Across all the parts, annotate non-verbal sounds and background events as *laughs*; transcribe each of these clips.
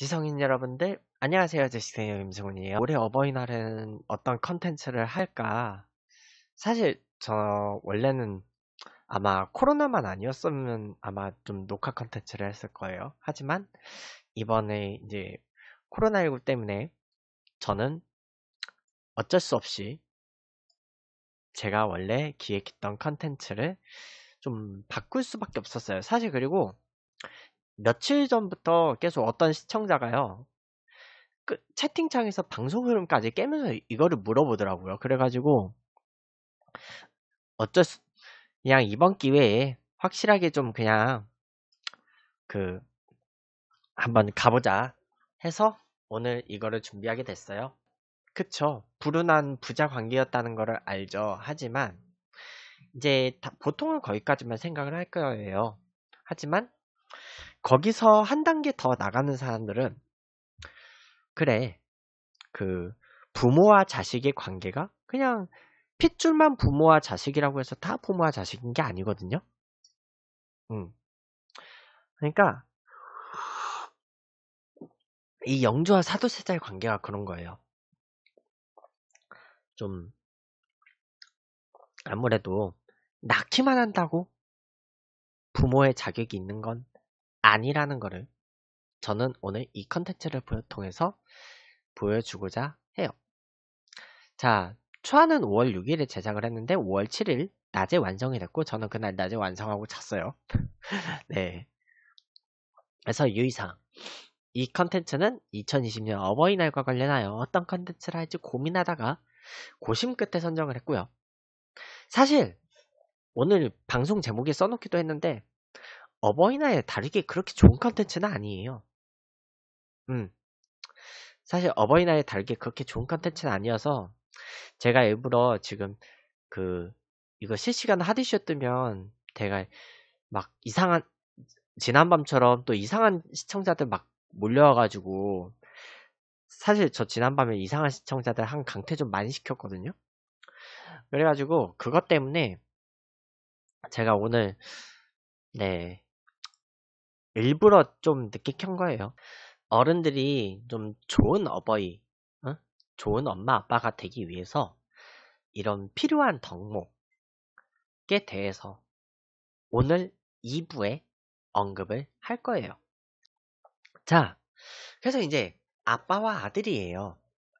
지성인 여러분들, 안녕하세요. 제시생의 임승훈이에요. 올해 어버이날은 어떤 컨텐츠를 할까? 사실, 저, 원래는 아마 코로나만 아니었으면 아마 좀 녹화 컨텐츠를 했을 거예요. 하지만, 이번에 이제 코로나19 때문에 저는 어쩔 수 없이 제가 원래 기획했던 컨텐츠를 좀 바꿀 수밖에 없었어요. 사실 그리고 며칠 전부터 계속 어떤 시청자가요. 그 채팅창에서 방송 흐름까지 깨면서 이거를 물어보더라고요. 그래가지고 어쩔 수 그냥 이번 기회에 확실하게 좀 그냥 그 한번 가보자 해서 오늘 이거를 준비하게 됐어요. 그쵸. 불운한 부자 관계였다는 거를 알죠. 하지만 이제 보통은 거기까지만 생각을 할 거예요. 하지만 거기서 한 단계 더 나가는 사람들은 그래 그 부모와 자식의 관계가 그냥 핏줄만 부모와 자식이라고 해서 다 부모와 자식인 게 아니거든요. 음. 그러니까 이 영주와 사도세자의 관계가 그런 거예요. 좀 아무래도 낳기만 한다고 부모의 자격이 있는 건 아니라는 거를 저는 오늘 이 컨텐츠를 통해서 보여주고자 해요. 자, 초안은 5월 6일에 제작을 했는데 5월 7일 낮에 완성이 됐고 저는 그날 낮에 완성하고 잤어요. *laughs* 네. 그래서 유의사항이 컨텐츠는 2020년 어버이날과 관련하여 어떤 컨텐츠를 할지 고민하다가 고심 끝에 선정을 했고요. 사실 오늘 방송 제목에 써놓기도 했는데 어버이날에 다르게 그렇게 좋은 컨텐츠는 아니에요. 음. 사실 어버이날에 다르게 그렇게 좋은 컨텐츠는 아니어서 제가 일부러 지금 그 이거 실시간 하디쇼 뜨면 제가 막 이상한 지난밤처럼 또 이상한 시청자들 막 몰려와가지고 사실 저 지난밤에 이상한 시청자들 한 강퇴 좀 많이 시켰거든요. 그래가지고 그것 때문에 제가 오늘 네 일부러 좀 늦게 켠 거예요. 어른들이 좀 좋은 어버이, 어? 좋은 엄마 아빠가 되기 위해서 이런 필요한 덕목에 대해서 오늘 2부에 언급을 할 거예요. 자, 그래서 이제 아빠와 아들이에요.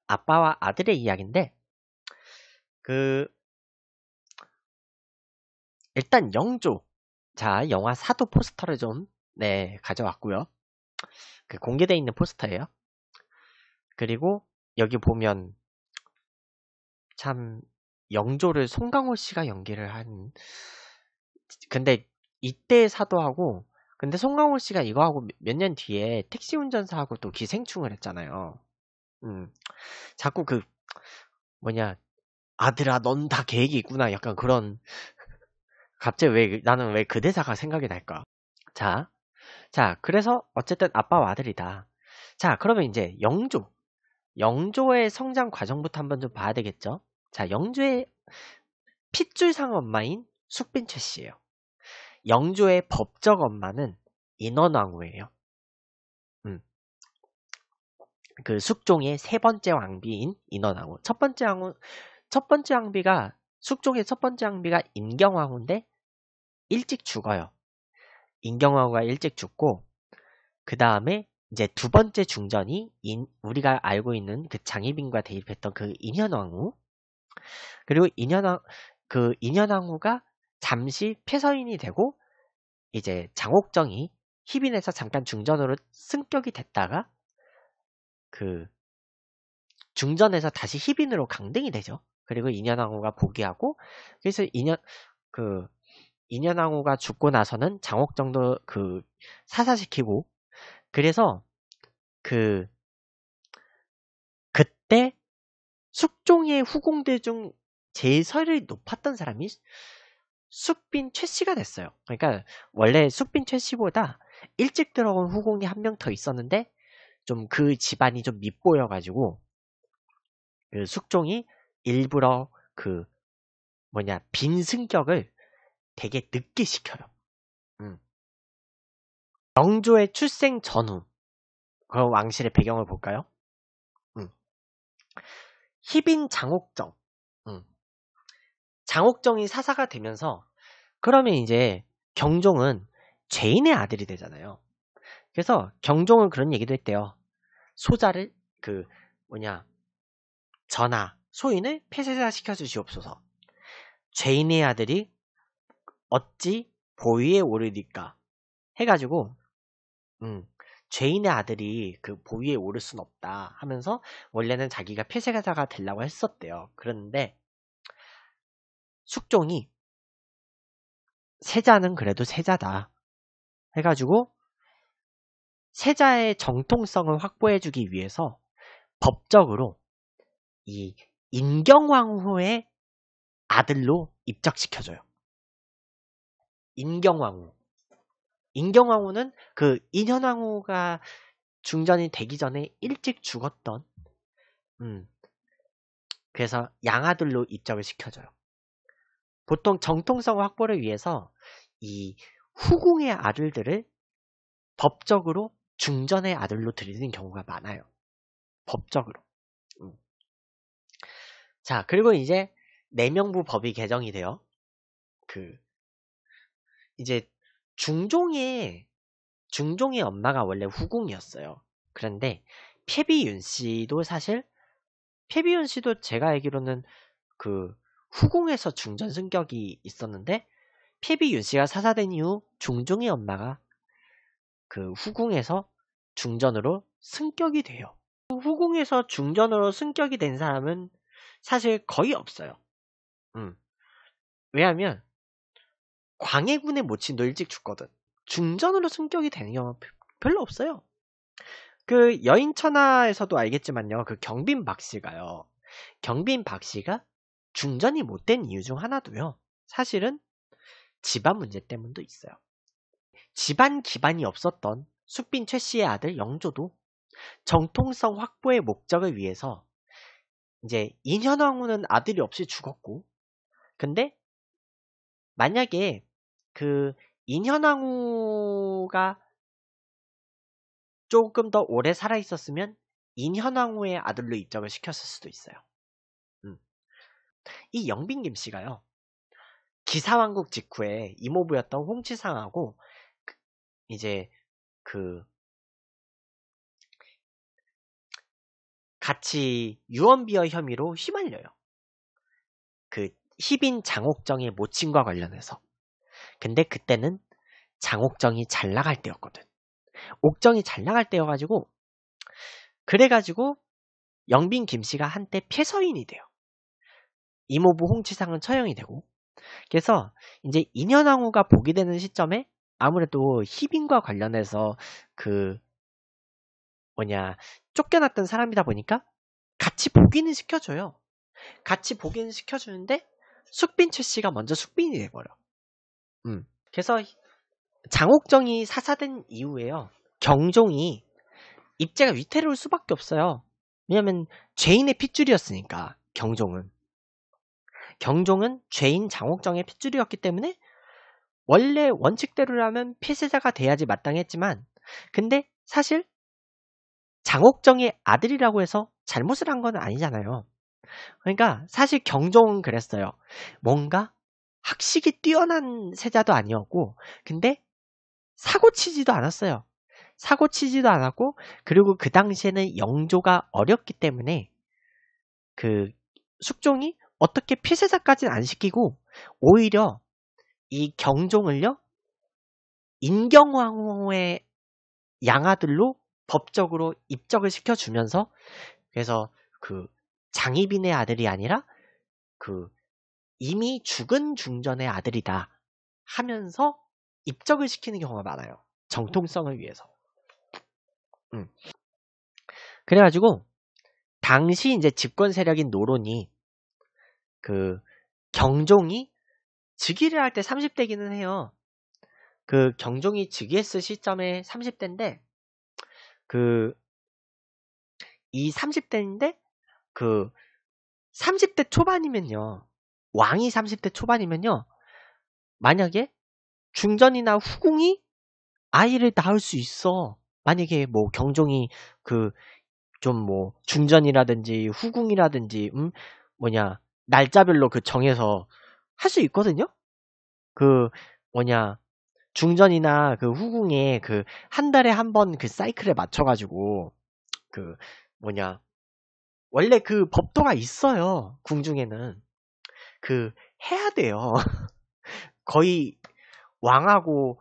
아빠와 아들의 이야기인데, 그, 일단 영조. 자, 영화 사도 포스터를 좀 네, 가져왔고요. 그 공개되어 있는 포스터예요. 그리고 여기 보면 참 영조를 송강호 씨가 연기를 한 근데 이때 사도하고 근데 송강호 씨가 이거하고 몇 년 뒤에 택시 운전사하고 또 기생충을 했잖아요. 음. 자꾸 그 뭐냐 아들아 넌 다 계획이 있구나 약간 그런 갑자기 왜 나는 왜 그 대사가 생각이 날까? 자, 자, 그래서 어쨌든 아빠와 아들이다. 자, 그러면 이제 영조. 영조의 성장 과정부터 한번 좀 봐야 되겠죠? 자, 영조의 핏줄상 엄마인 숙빈최 씨예요. 영조의 법적 엄마는 인원왕후예요. 음. 그 숙종의 세 번째 왕비인 인원왕후. 첫 번째 왕후 첫 번째 왕비가 숙종의 첫 번째 왕비가 임경왕후인데 일찍 죽어요. 인경화가 일찍 죽고 그 다음에 이제 두 번째 중전이 인, 우리가 알고 있는 그 장희빈과 대립했던 그 인현왕후 그리고 인현왕 그 인현왕후가 잠시 폐서인이 되고 이제 장옥정이 희빈에서 잠깐 중전으로 승격이 됐다가 그 중전에서 다시 희빈으로 강등이 되죠. 그리고 인현왕후가 복위하고 그래서 인현 그 인현왕후가 죽고 나서는 장옥정도 그 사사시키고 그래서 그 그때 숙종의 후궁들 중 제일 서열이 높았던 사람이 숙빈 최씨가 됐어요. 그러니까 원래 숙빈 최씨보다 일찍 들어온 후궁이 한 명 더 있었는데 좀 그 집안이 좀밉보여가지고그 숙종이 일부러 그 뭐냐 빈 승격을 되게 늦게 시켜요. 음. 영조의 출생 전후 그럼 왕실의 배경을 볼까요? 음. 희빈 장옥정 음. 장옥정이 사사가 되면서 그러면 이제 경종은 죄인의 아들이 되잖아요. 그래서 경종은 그런 얘기도 했대요. 소자를 그 뭐냐 전하 소인을 폐쇄사 시켜주시옵소서. 죄인의 아들이 어찌 보위에 오르니까 해가지고 음, 죄인의 아들이 그 보위에 오를 순 없다 하면서 원래는 자기가 폐쇄가사가 되려고 했었대요. 그런데 숙종이 세자는 그래도 세자다 해가지고 세자의 정통성을 확보해주기 위해서 법적으로 이 인경왕후의 아들로 입적시켜줘요. 인경왕후. 인경왕후는 그 인현왕후가 중전이 되기 전에 일찍 죽었던 음. 그래서 양아들로 입적을 시켜줘요. 보통 정통성 확보를 위해서 이 후궁의 아들들을 법적으로 중전의 아들로 들이는 경우가 많아요. 법적으로. 음. 자, 그리고 이제 내명부 법이 개정이 돼요. 그 이제 중종의 중종의 엄마가 원래 후궁이었어요. 그런데 페비윤 씨도 사실 페비윤 씨도 제가 알기로는 그 후궁에서 중전 승격이 있었는데 페비윤 씨가 사사된 이후 중종의 엄마가 그 후궁에서 중전으로 승격이 돼요. 후궁에서 중전으로 승격이 된 사람은 사실 거의 없어요. 음. 왜냐하면 광해군의 모친도 일찍 죽거든. 중전으로 승격이 되는 경우 별로 없어요. 그 여인천하에서도 알겠지만요. 그 경빈 박씨가요. 경빈 박씨가 중전이 못된 이유 중 하나도요. 사실은 집안 문제 때문도 있어요. 집안 기반이 없었던 숙빈 최 씨의 아들 영조도 정통성 확보의 목적을 위해서 이제 인현왕후는 아들이 없이 죽었고 근데 만약에 그 인현왕후가 조금 더 오래 살아 있었으면 인현왕후의 아들로 입적을 시켰을 수도 있어요. 음. 이 영빈 김씨가요. 기사왕국 직후에 이모부였던 홍치상하고 그 이제 그 같이 유언비어 혐의로 휘말려요. 그 희빈 장옥정의 모친과 관련해서 근데 그때는 장옥정이 잘 나갈 때였거든. 옥정이 잘 나갈 때여가지고 그래가지고 영빈 김씨가 한때 폐서인이 돼요. 이모부 홍치상은 처형이 되고 그래서 이제 인현왕후가 복이 되는 시점에 아무래도 희빈과 관련해서 그 뭐냐 쫓겨났던 사람이다 보니까 같이 복인을 시켜줘요. 같이 복인을 시켜주는데 숙빈 최 씨가 먼저 숙빈이 돼버려. 음. 그래서 장옥정이 사사된 이후에요. 경종이 입제가 위태로울 수밖에 없어요. 왜냐면 죄인의 핏줄이었으니까 경종은 경종은 죄인 장옥정의 핏줄이었기 때문에 원래 원칙대로라면 피세자가 돼야지 마땅했지만 근데 사실 장옥정의 아들이라고 해서 잘못을 한 건 아니잖아요. 그러니까 사실 경종은 그랬어요. 뭔가 학식이 뛰어난 세자도 아니었고, 근데 사고 치지도 않았어요. 사고 치지도 않았고, 그리고 그 당시에는 영조가 어렸기 때문에 그 숙종이 어떻게 피세자까지는 안 시키고, 오히려 이 경종을요, 인경왕후의 양아들로 법적으로 입적을 시켜주면서, 그래서 그 장희빈의 아들이 아니라 그 이미 죽은 중전의 아들이다 하면서 입적을 시키는 경우가 많아요. 정통성을 위해서. 음. 그래가지고 당시 이제 집권 세력인 노론이 그 경종이 즉위를 할 때 30대기는 해요. 그 경종이 즉위했을 시점에 30대인데 그이 30대인데 그 30대 그 초반이면요. 왕이 30대 초반이면요. 만약에 중전이나 후궁이 아이를 낳을 수 있어. 만약에 뭐 경종이 그 좀 뭐 중전이라든지 후궁이라든지 음 뭐냐 날짜별로 그 정해서 할 수 있거든요. 그 뭐냐 중전이나 그 후궁에 그 한 달에 한 번 그 사이클에 맞춰가지고 그 뭐냐 원래 그 법도가 있어요 궁중에는 그 해야 돼요. *laughs* 거의 왕하고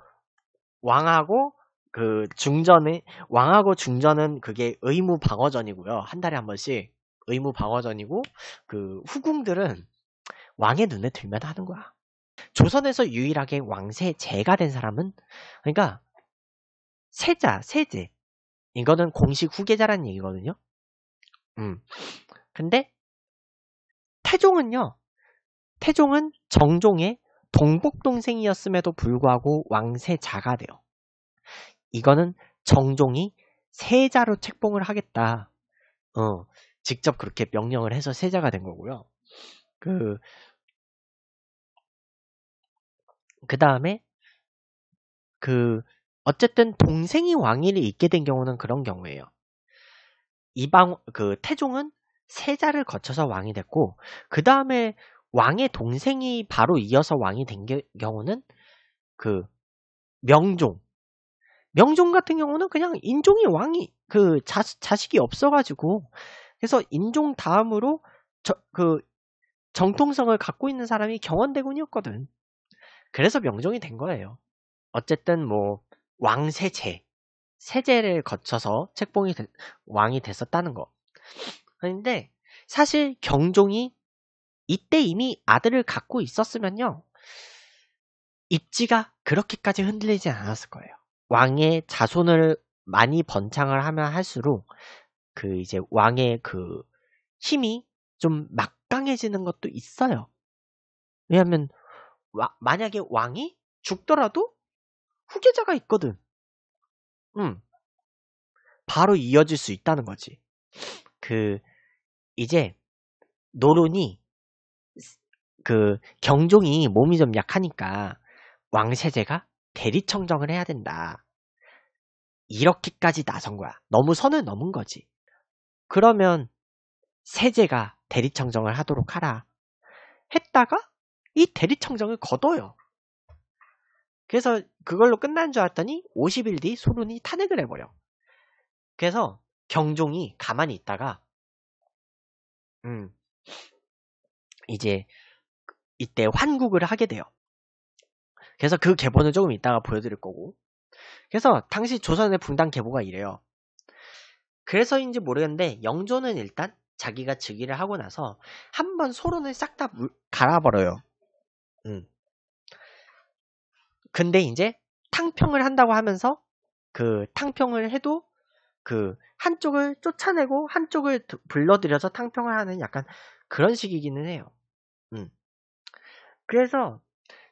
왕하고 그 중전의 왕하고 중전은 그게 의무 방어전이고요. 한 달에 한 번씩 의무 방어전이고 그 후궁들은 왕의 눈에 들면 하는 거야. 조선에서 유일하게 왕세 제가 된 사람은 그러니까 세자 세제 이거는 공식 후계자라는 얘기거든요. 음. 근데 태종은요 태종은 정종의 동복 동생이었음에도 불구하고 왕세자가 되어 이거는 정종이 세자로 책봉을 하겠다. 어, 직접 그렇게 명령을 해서 세자가 된 거고요. 그, 그 다음에, 그, 어쨌든 동생이 왕위를 잇게 된 경우는 그런 경우예요. 이방, 그, 태종은 세자를 거쳐서 왕이 됐고, 그 다음에 왕의 동생이 바로 이어서 왕이 된 게, 경우는 그 명종 명종 같은 경우는 그냥 인종이 왕이 그 자, 자식이 없어가지고 그래서 인종 다음으로 저, 그 정통성을 갖고 있는 사람이 경원대군이었거든. 그래서 명종이 된 거예요. 어쨌든 뭐 왕세제 세제를 거쳐서 책봉이 되, 왕이 됐었다는 거. 근데 사실 경종이 이때 이미 아들을 갖고 있었으면요. 입지가 그렇게까지 흔들리지 않았을 거예요. 왕의 자손을 많이 번창을 하면 할수록 그 이제 왕의 그 힘이 좀 막강해지는 것도 있어요. 왜냐하면 와, 만약에 왕이 죽더라도 후계자가 있거든. 음, 바로 이어질 수 있다는 거지. 그 이제 노론이 그 경종이 몸이 좀 약하니까 왕세제가 대리청정을 해야 된다. 이렇게까지 나선 거야. 너무 선을 넘은 거지. 그러면 세제가 대리청정을 하도록 하라. 했다가 이 대리청정을 거둬요. 그래서 그걸로 끝난 줄 알았더니 50일 뒤 소론이 탄핵을 해버려. 그래서 경종이 가만히 있다가 음 이제 이때 환국을 하게 돼요. 그래서 그 계보는 조금 이따가 보여드릴 거고. 그래서 당시 조선의 분당 계보가 이래요. 그래서인지 모르겠는데 영조는 일단 자기가 즉위를 하고 나서 한번 소론을 싹 다 갈아버려요. 음. 근데 이제 탕평을 한다고 하면서 그 탕평을 해도 그 한쪽을 쫓아내고 한쪽을 불러들여서 탕평을 하는 약간 그런 식이기는 해요. 음. 그래서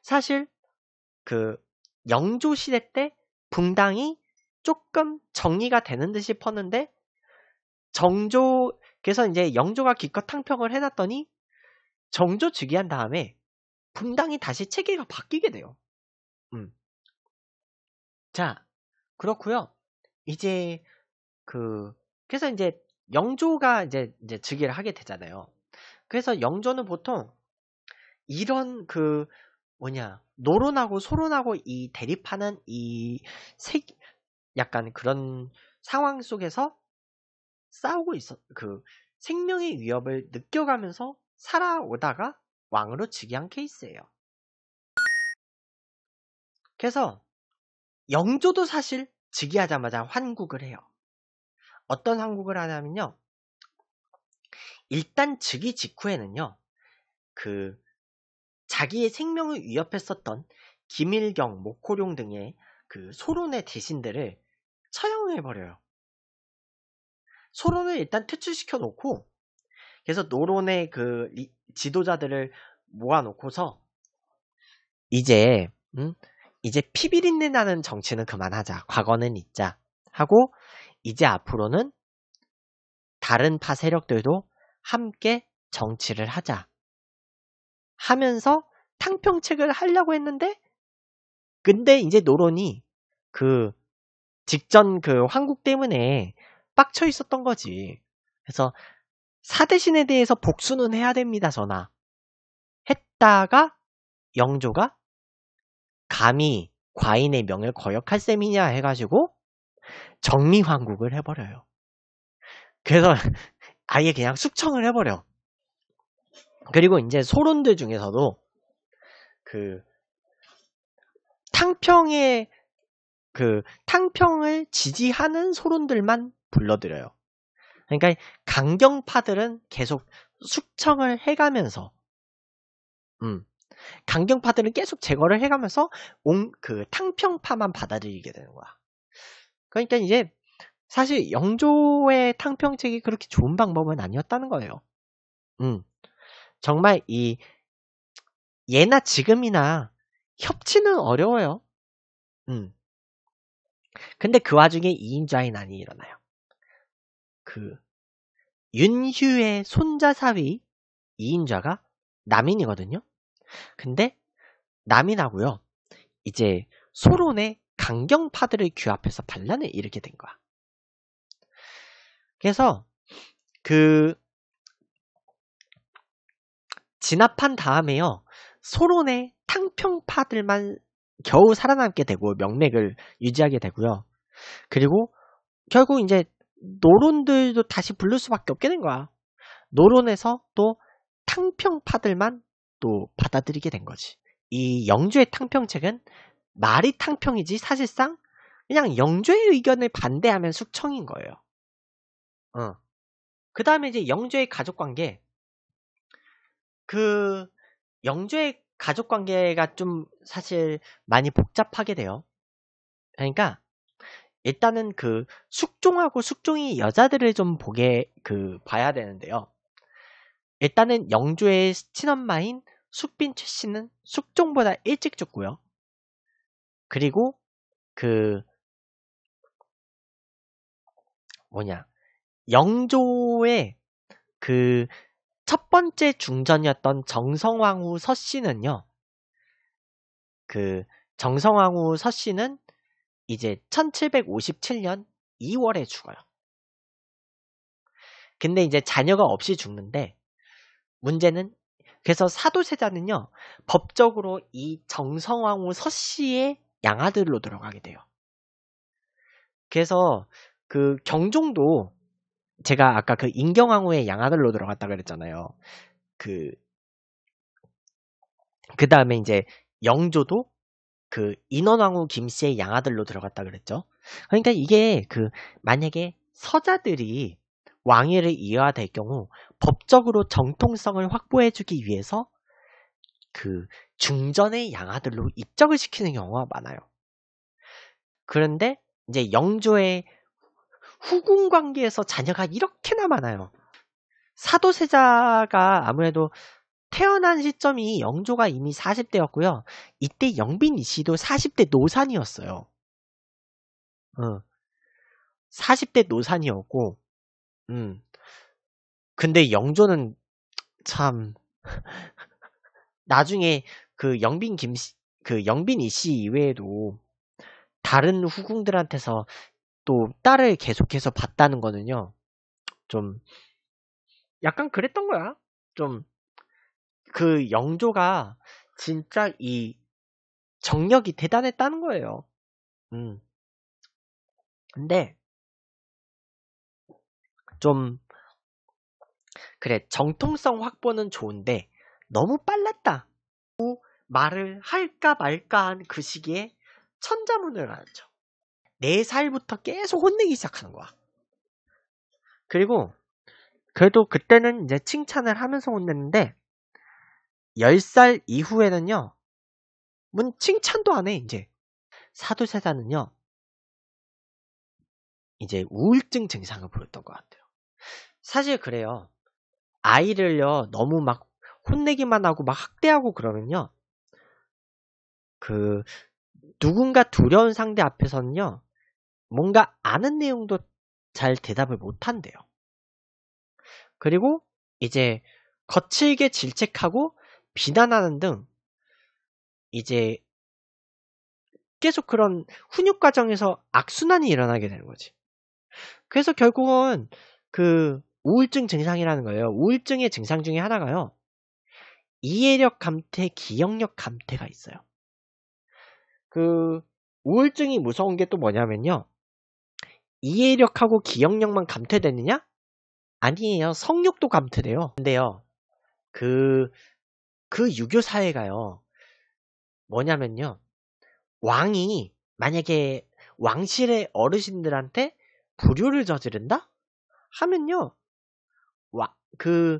사실 그 영조 시대 때 붕당이 조금 정리가 되는 듯 싶었는데 정조 그래서 이제 영조가 기껏 탕평을 해놨더니 정조 즉위한 다음에 붕당이 다시 체계가 바뀌게 돼요. 음. 자 그렇고요. 이제 그 그래서 이제 영조가 이제 이제 즉위를 하게 되잖아요. 그래서 영조는 보통 이런 그 뭐냐 노론하고 소론하고 이 대립하는 이 세, 약간 그런 상황 속에서 싸우고 있어 그 생명의 위협을 느껴가면서 살아오다가 왕으로 즉위한 케이스예요. 그래서 영조도 사실 즉위하자마자 환국을 해요. 어떤 환국을 하냐면요. 일단 즉위 직후에는요. 그 자기의 생명을 위협했었던 김일경, 모코룡 등의 그 소론의 대신들을 처형해버려요. 소론을 일단 퇴출시켜 놓고 그래서 노론의 그 지도자들을 모아놓고서 이제 음? 이제 피비린내 나는 정치는 그만하자. 과거는 잊자. 하고 이제 앞으로는 다른 파 세력들도 함께 정치를 하자. 하면서 탕평책을 하려고 했는데 근데 이제 노론이 그 직전 그 황국 때문에 빡쳐 있었던 거지. 그래서 사대신에 대해서 복수는 해야 됩니다, 전하. 했다가 영조가 감히 과인의 명을 거역할 셈이냐 해가지고 정미황국을 해버려요. 그래서 *laughs* 아예 그냥 숙청을 해버려. 그리고 이제 소론들 중에서도 그 탕평의 그 탕평을 지지하는 소론들만 불러들여요. 그러니까 강경파들은 계속 숙청을 해가면서 음 강경파들은 계속 제거를 해가면서 옹그 탕평파만 받아들이게 되는 거야. 그러니까 이제 사실 영조의 탕평책이 그렇게 좋은 방법은 아니었다는 거예요. 음. 정말 이 예나 지금이나 협치는 어려워요. 음. 근데 그 와중에 2인자의 난이 일어나요. 그 윤휴의 손자 사위 이인자가 남인이거든요. 근데 남인하고요. 이제 소론의 강경파들을 규합해서 반란을 일으게된 거야. 그래서 그 진압한 다음에요. 소론의 탕평파들만 겨우 살아남게 되고 명맥을 유지하게 되고요. 그리고 결국 이제 노론들도 다시 부를 수밖에 없게 된 거야. 노론에서 또 탕평파들만 또 받아들이게 된 거지. 이영주의 탕평책은 말이 탕평이지 사실상 그냥 영주의 의견을 반대하면 숙청인 거예요. 어. 그 다음에 이제 영주의 가족 관계, 그 영조의 가족 관계가 좀 사실 많이 복잡하게 돼요. 그러니까 일단은 그 숙종하고 숙종이 여자들을 좀 보게 그 봐야 되는데요. 일단은 영조의 친엄마인 숙빈 최 씨는 숙종보다 일찍 죽고요. 그리고 그 뭐냐 영조의 그 번째 중전이었던 정성왕후 서씨는요. 그 정성왕후 서씨는 이제 1757년 2월에 죽어요. 근데 이제 자녀가 없이 죽는데 문제는 그래서 사도세자는요 법적으로 이 정성왕후 서씨의 양아들로 들어가게 돼요. 그래서 그 경종도 제가 아까 그 인경왕후의 양아들로 들어갔다 그랬잖아요. 그, 그 다음에 이제 영조도 그 인원왕후 김씨의 양아들로 들어갔다 그랬죠. 그러니까 이게 그 만약에 서자들이 왕위를 이어야될 경우 법적으로 정통성을 확보해주기 위해서 그 중전의 양아들로 입적을 시키는 경우가 많아요. 그런데 이제 영조의 후궁 관계에서 자녀가 이렇게나 많아요. 사도세자가 아무래도 태어난 시점이 영조가 이미 40대였고요. 이때 영빈 이씨도 40대 노산이었어요. 어. 40대 노산이었고, 음. 근데 영조는 참 *laughs* 나중에 그 영빈 김씨 그 영빈 이씨 이외에도 다른 후궁들한테서 또 딸을 계속해서 봤다는 거는요. 좀 약간 그랬던 거야. 좀 그 영조가 진짜 이 정력이 대단했다는 거예요. 음. 근데 좀 그래 정통성 확보는 좋은데 너무 빨랐다. 말을 할까 말까한 그 시기에 천자문을 하죠. 4살부터 계속 혼내기 시작하는 거야. 그리고 그래도 그때는 이제 칭찬을 하면서 혼냈는데 10살 이후에는요. 문 칭찬도 안 해, 이제. 사두세자는요. 이제 우울증 증상을 보였던 것 같아요. 사실 그래요. 아이를요, 너무 막 혼내기만 하고 막 학대하고 그러면요. 그, 누군가 두려운 상대 앞에서는요, 뭔가 아는 내용도 잘 대답을 못 한대요. 그리고 이제 거칠게 질책하고 비난하는 등 이제 계속 그런 훈육 과정에서 악순환이 일어나게 되는 거지. 그래서 결국은 그 우울증 증상이라는 거예요. 우울증의 증상 중에 하나가요. 이해력 감퇴, 기억력 감퇴가 있어요. 그 우울증이 무서운 게 또 뭐냐면요. 이해력하고 기억력만 감퇴되느냐? 아니에요. 성욕도 감퇴돼요. 근데요, 그, 그 유교 사회가요, 뭐냐면요, 왕이 만약에 왕실의 어르신들한테 불효를 저지른다? 하면요, 와, 그,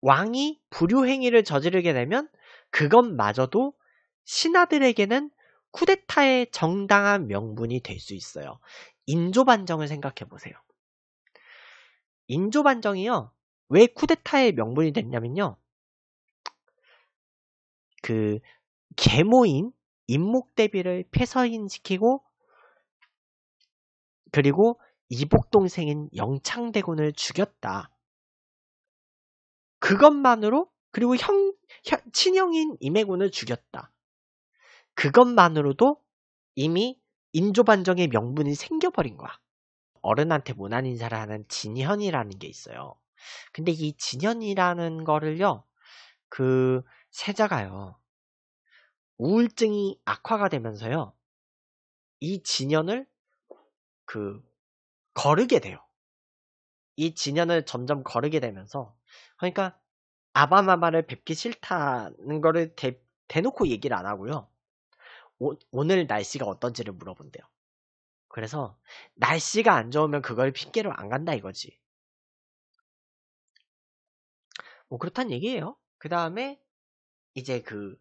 왕이 불효 행위를 저지르게 되면 그것마저도 신하들에게는 쿠데타의 정당한 명분이 될 수 있어요. 인조반정을 생각해 보세요. 인조반정이요. 왜 쿠데타의 명분이 됐냐면요. 그 계모인 임목대비를 폐서인시키고 그리고 이복동생인 영창대군을 죽였다. 그것만으로 그리고 형, 형 친형인 임해군을 죽였다. 그것만으로도 이미 인조반정의 명분이 생겨버린 거야. 어른한테 못난 인사를 하는 진현이라는 게 있어요. 근데 이 진현이라는 거를요, 그 세자가요, 우울증이 악화가 되면서요, 이 진현을 그 거르게 돼요. 이 진현을 점점 거르게 되면서, 그러니까 아바마마를 뵙기 싫다는 거를 대, 대놓고 얘기를 안 하고요. 오, 늘 날씨가 어떤지를 물어본대요. 그래서 날씨가 안 좋으면 그걸 핑계로 안 간다 이거지. 뭐 그렇단 얘기예요. 그 다음에 이제 그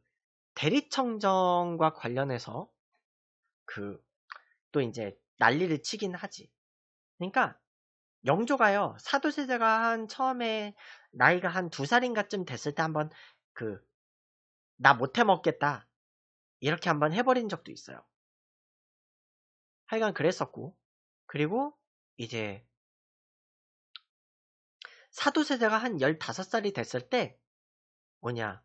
대리청정과 관련해서 그 또 이제 난리를 치긴 하지. 그러니까 영조가요 사도세자가 한 처음에 나이가 한 두 살인가쯤 됐을 때 한번 그 나 못해 먹겠다 이렇게 한번 해버린 적도 있어요. 하여간 그랬었고, 그리고 이제 사도세자가 한 15살이 됐을 때, 뭐냐,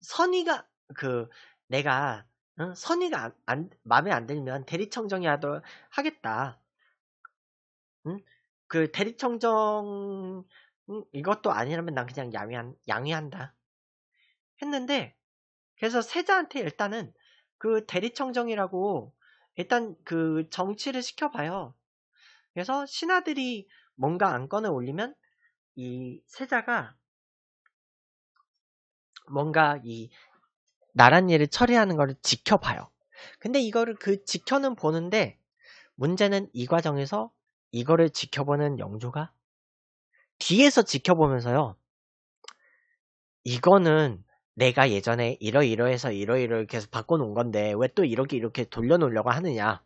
선의가, 그, 내가, 응? 어? 선의가 안, 안, 마음에 안 들면 대리청정이 하도, 하겠다. 응? 그 대리청정, 응? 이것도 아니라면 난 그냥 양위한, 양위한다. 했는데, 그래서 세자한테 일단은 그 대리청정이라고 일단 그 정치를 시켜봐요. 그래서 신하들이 뭔가 안건을 올리면 이 세자가 뭔가 이 나란 일을 처리하는 거를 지켜봐요. 근데 이거를 그 지켜는 보는데 문제는 이 과정에서 이거를 지켜보는 영조가 뒤에서 지켜보면서요. 이거는 내가 예전에 이러이러해서 이러이러 계속 바꿔놓은 건데 왜 또 이렇게 이렇게 돌려놓으려고 하느냐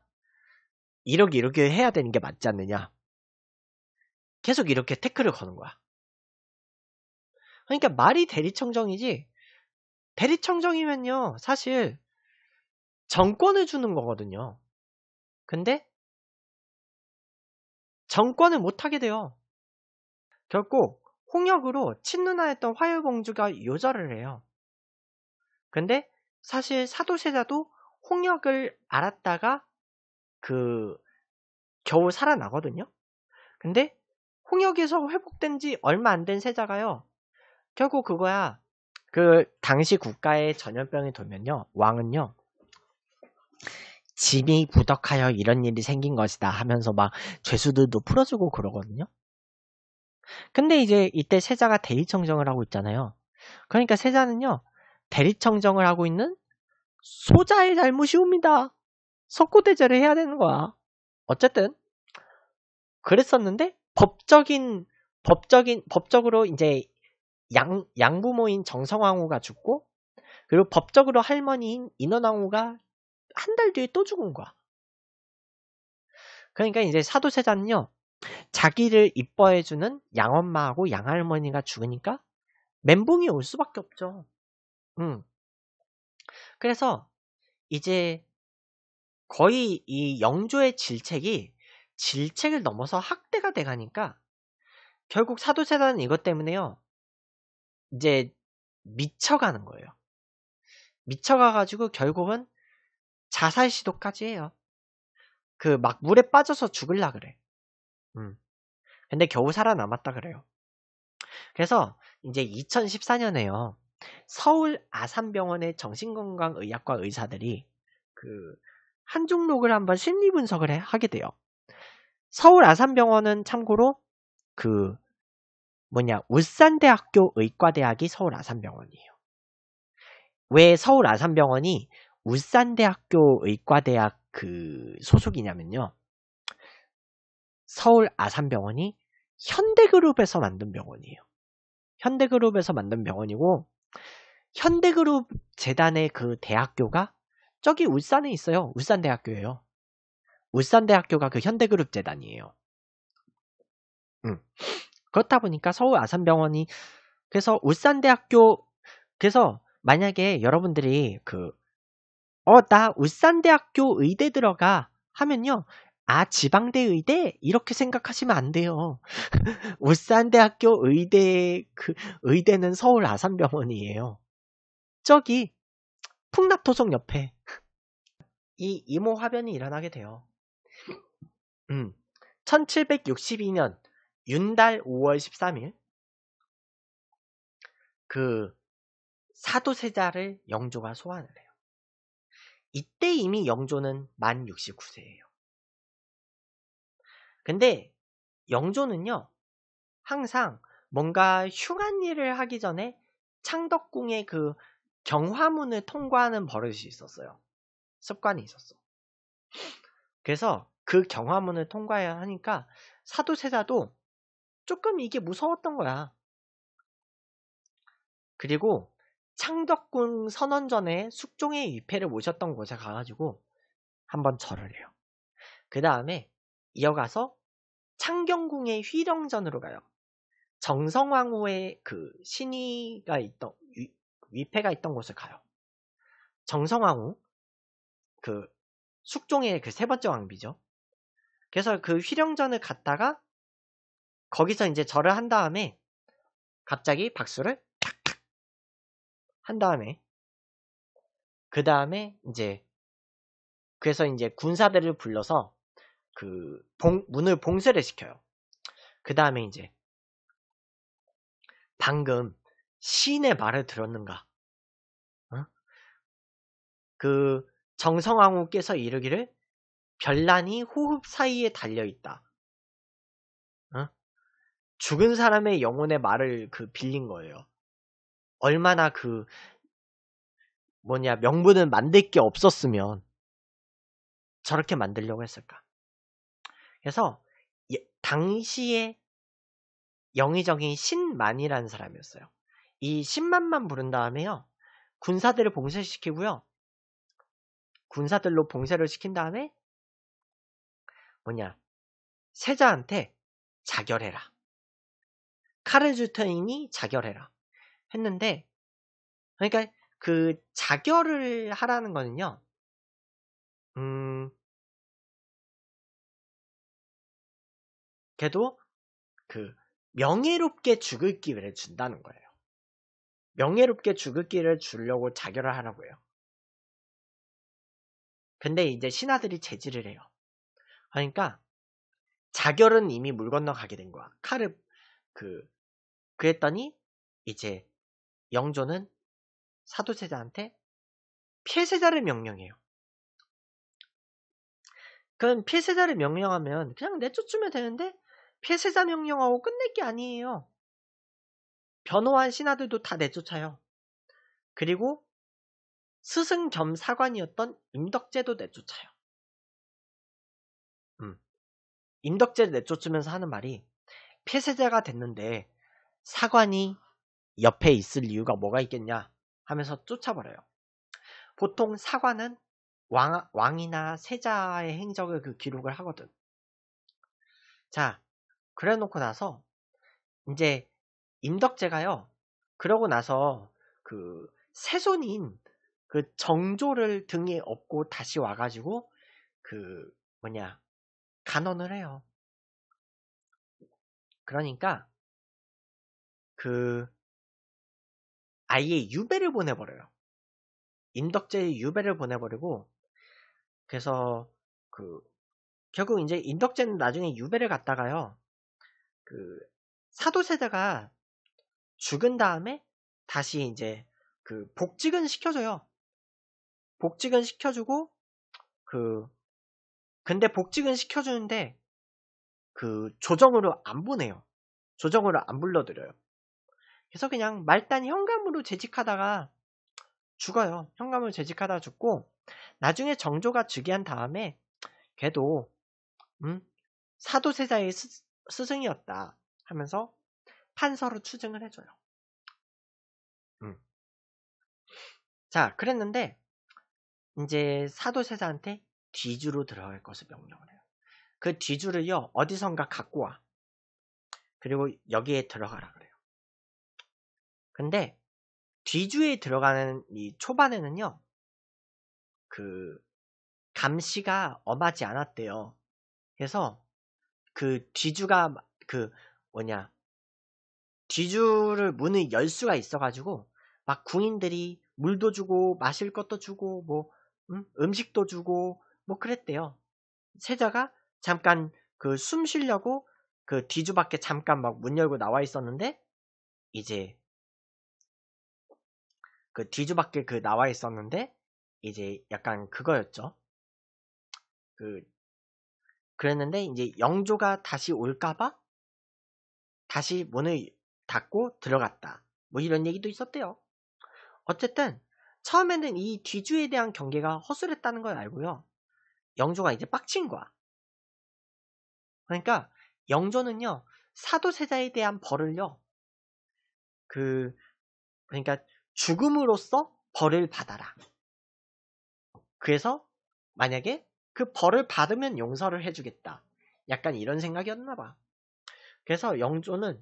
이렇게 이렇게 해야 되는 게 맞지 않느냐 계속 이렇게 태클을 거는 거야 그러니까 말이 대리청정이지 대리청정이면요 사실 정권을 주는 거거든요 근데 정권을 못하게 돼요 결국 홍역으로 친누나였던 화요봉주가 요절을 해요 근데 사실 사도세자도 홍역을 알았다가 그 겨우 살아나거든요. 근데 홍역에서 회복된 지 얼마 안 된 세자가요. 결국 그거야. 그 당시 국가의 전염병이 돌면요. 왕은요. 진이 부덕하여 이런 일이 생긴 것이다 하면서 막 죄수들도 풀어주고 그러거든요. 근데 이제 이때 세자가 대의청정을 하고 있잖아요. 그러니까 세자는요. 대리청정을 하고 있는 소자의 잘못이 옵니다. 석고대죄를 해야 되는 거야. 어쨌든 그랬었는데 법적인 법적인 법적으로 이제 양 양부모인 정성왕후가 죽고 그리고 법적으로 할머니인 인원왕후가 한 달 뒤에 또 죽은 거야. 그러니까 이제 사도세자는요 자기를 이뻐해주는 양엄마하고 양할머니가 죽으니까 멘붕이 올 수밖에 없죠. 음. 그래서 이제 거의 이 영조의 질책이 질책을 넘어서 학대가 돼가니까 결국 사도세자는 이것 때문에요. 이제 미쳐가는 거예요. 미쳐가가지고 결국은 자살 시도까지 해요. 그 막 물에 빠져서 죽을라 그래. 음. 근데 겨우 살아남았다 그래요. 그래서 이제 2014년에요. 서울 아산병원의 정신건강의학과 의사들이 그 한중록을 한번 심리 분석을 하게 돼요. 서울 아산병원은 참고로 그 뭐냐 울산대학교 의과대학이 서울 아산병원이에요. 왜 서울 아산병원이 울산대학교 의과대학 그 소속이냐면요. 서울 아산병원이 현대그룹에서 만든 병원이에요. 현대그룹에서 만든 병원이고 현대그룹 재단의 그 대학교가 저기 울산에 있어요. 울산대학교예요. 울산대학교가 그 현대그룹 재단이에요. 음. 그렇다 보니까 서울 아산병원이 그래서 울산대학교 그래서 만약에 여러분들이 그 어 나 울산대학교 의대 들어가 하면요 아, 지방대 의대? 이렇게 생각하시면 안 돼요. *laughs* 울산대학교 의대, 그, 의대는 서울 아산병원이에요. 저기, 풍납토속 옆에. *laughs* 이 이모 화변이 일어나게 돼요. 음, 1762년 윤달 5월 13일 그 사도세자를 영조가 소환을 해요. 이때 이미 영조는 만 69세예요. 근데 영조는요, 항상 뭔가 흉한 일을 하기 전에 창덕궁의 그 경화문을 통과하는 버릇이 있었어요. 습관이 있었어. 그래서 그 경화문을 통과해야 하니까 사도세자도 조금 이게 무서웠던 거야. 그리고 창덕궁 선언전에 숙종의 위패를 모셨던 곳에 가가지고 한번 절을 해요. 그 다음에 이어가서 창경궁의 휘령전으로 가요. 정성왕후의 그 신의가 있던 위, 위패가 있던 곳을 가요. 정성왕후 그 숙종의 그 세 번째 왕비죠. 그래서 그 휘령전을 갔다가 거기서 이제 절을 한 다음에 갑자기 박수를 탁탁 한 다음에 그 다음에 이제 그래서 이제 군사들을 불러서 그 봉, 문을 봉쇄를 시켜요. 그 다음에 이제 방금 신의 말을 들었는가? 어? 그 정성왕후께서 이르기를 별난이 호흡 사이에 달려 있다. 어? 죽은 사람의 영혼의 말을 그 빌린 거예요. 얼마나 그 뭐냐 명분은 만들 게 없었으면 저렇게 만들려고 했을까? 그래서 예, 당시에 영의적인 신만이라는 사람이었어요. 이 신만만 부른 다음에요. 군사들을 봉쇄시키고요. 군사들로 봉쇄를 시킨 다음에 뭐냐 세자한테 자결해라. 카르 주터인이 자결해라 했는데 그러니까 그 자결을 하라는 거는요. 음 걔도 그 명예롭게 죽을 기회를 준다는 거예요. 명예롭게 죽을 기회를 주려고 자결을 하라고요. 해 근데 이제 신하들이 제지를 해요. 그러니까 자결은 이미 물 건너가게 된 거야. 칼을 그 그랬더니 이제 영조는 사도세자한테 피해세자를 명령해요. 그럼 피해세자를 명령하면 그냥 내쫓으면 되는데 폐쇄자 명령하고 끝낼 게 아니에요. 변호한 신하들도 다 내쫓아요. 그리고 스승 겸 사관이었던 임덕제도 내쫓아요. 음. 임덕제를 내쫓으면서 하는 말이 폐쇄자가 됐는데 사관이 옆에 있을 이유가 뭐가 있겠냐 하면서 쫓아버려요. 보통 사관은 왕, 왕이나 세자의 행적을 그 기록을 하거든. 자, 그래 놓고 나서 이제 임덕재가요. 그러고 나서 그 세손인 그 정조를 등에 업고 다시 와가지고 그 뭐냐 간언을 해요. 그러니까 그 아예 유배를 보내버려요. 인덕재의 유배를 보내버리고 그래서 그 결국 이제 인덕재는 나중에 유배를 갔다가요. 그 사도세자가 죽은 다음에 다시 이제 그 복직은 시켜줘요. 복직은 시켜주고 그 근데 복직은 시켜주는데 그 조정으로 안 보내요. 조정으로 안불러드려요 그래서 그냥 말단 현감으로 재직하다가 죽어요. 현감으로 재직하다 가 죽고 나중에 정조가 즉위한 다음에 걔도 음, 사도세자의 스승이었다 하면서 판서로 추증을 해줘요. 음. 자, 그랬는데 이제 사도세자한테 뒤주로 들어갈 것을 명령을 해요. 그 뒤주를요 어디선가 갖고 와. 그리고 여기에 들어가라 그래요. 근데 뒤주에 들어가는 이 초반에는요 그 감시가 엄하지 않았대요. 그래서 그 뒤주가 그 뭐냐 뒤주를 문을 열 수가 있어가지고 막 궁인들이 물도 주고 마실 것도 주고 뭐 음, 식도 주고 뭐 그랬대요. 세자가 잠깐 그숨 쉬려고 그 뒤주 밖에 잠깐 막 문 열고 나와 있었는데 이제 그 뒤주 밖에 그 나와 있었는데 이제 약간 그거였죠. 그 그랬는데 이제 영조가 다시 올까봐 다시 문을 닫고 들어갔다. 뭐 이런 얘기도 있었대요. 어쨌든 처음에는 이 뒤주에 대한 경계가 허술했다는 걸 알고요. 영조가 이제 빡친 거야. 그러니까 영조는요 사도세자에 대한 벌을요 그 그러니까 죽음으로써 벌을 받아라. 그래서 만약에 그 벌을 받으면 용서를 해주겠다. 약간 이런 생각이었나 봐. 그래서 영조는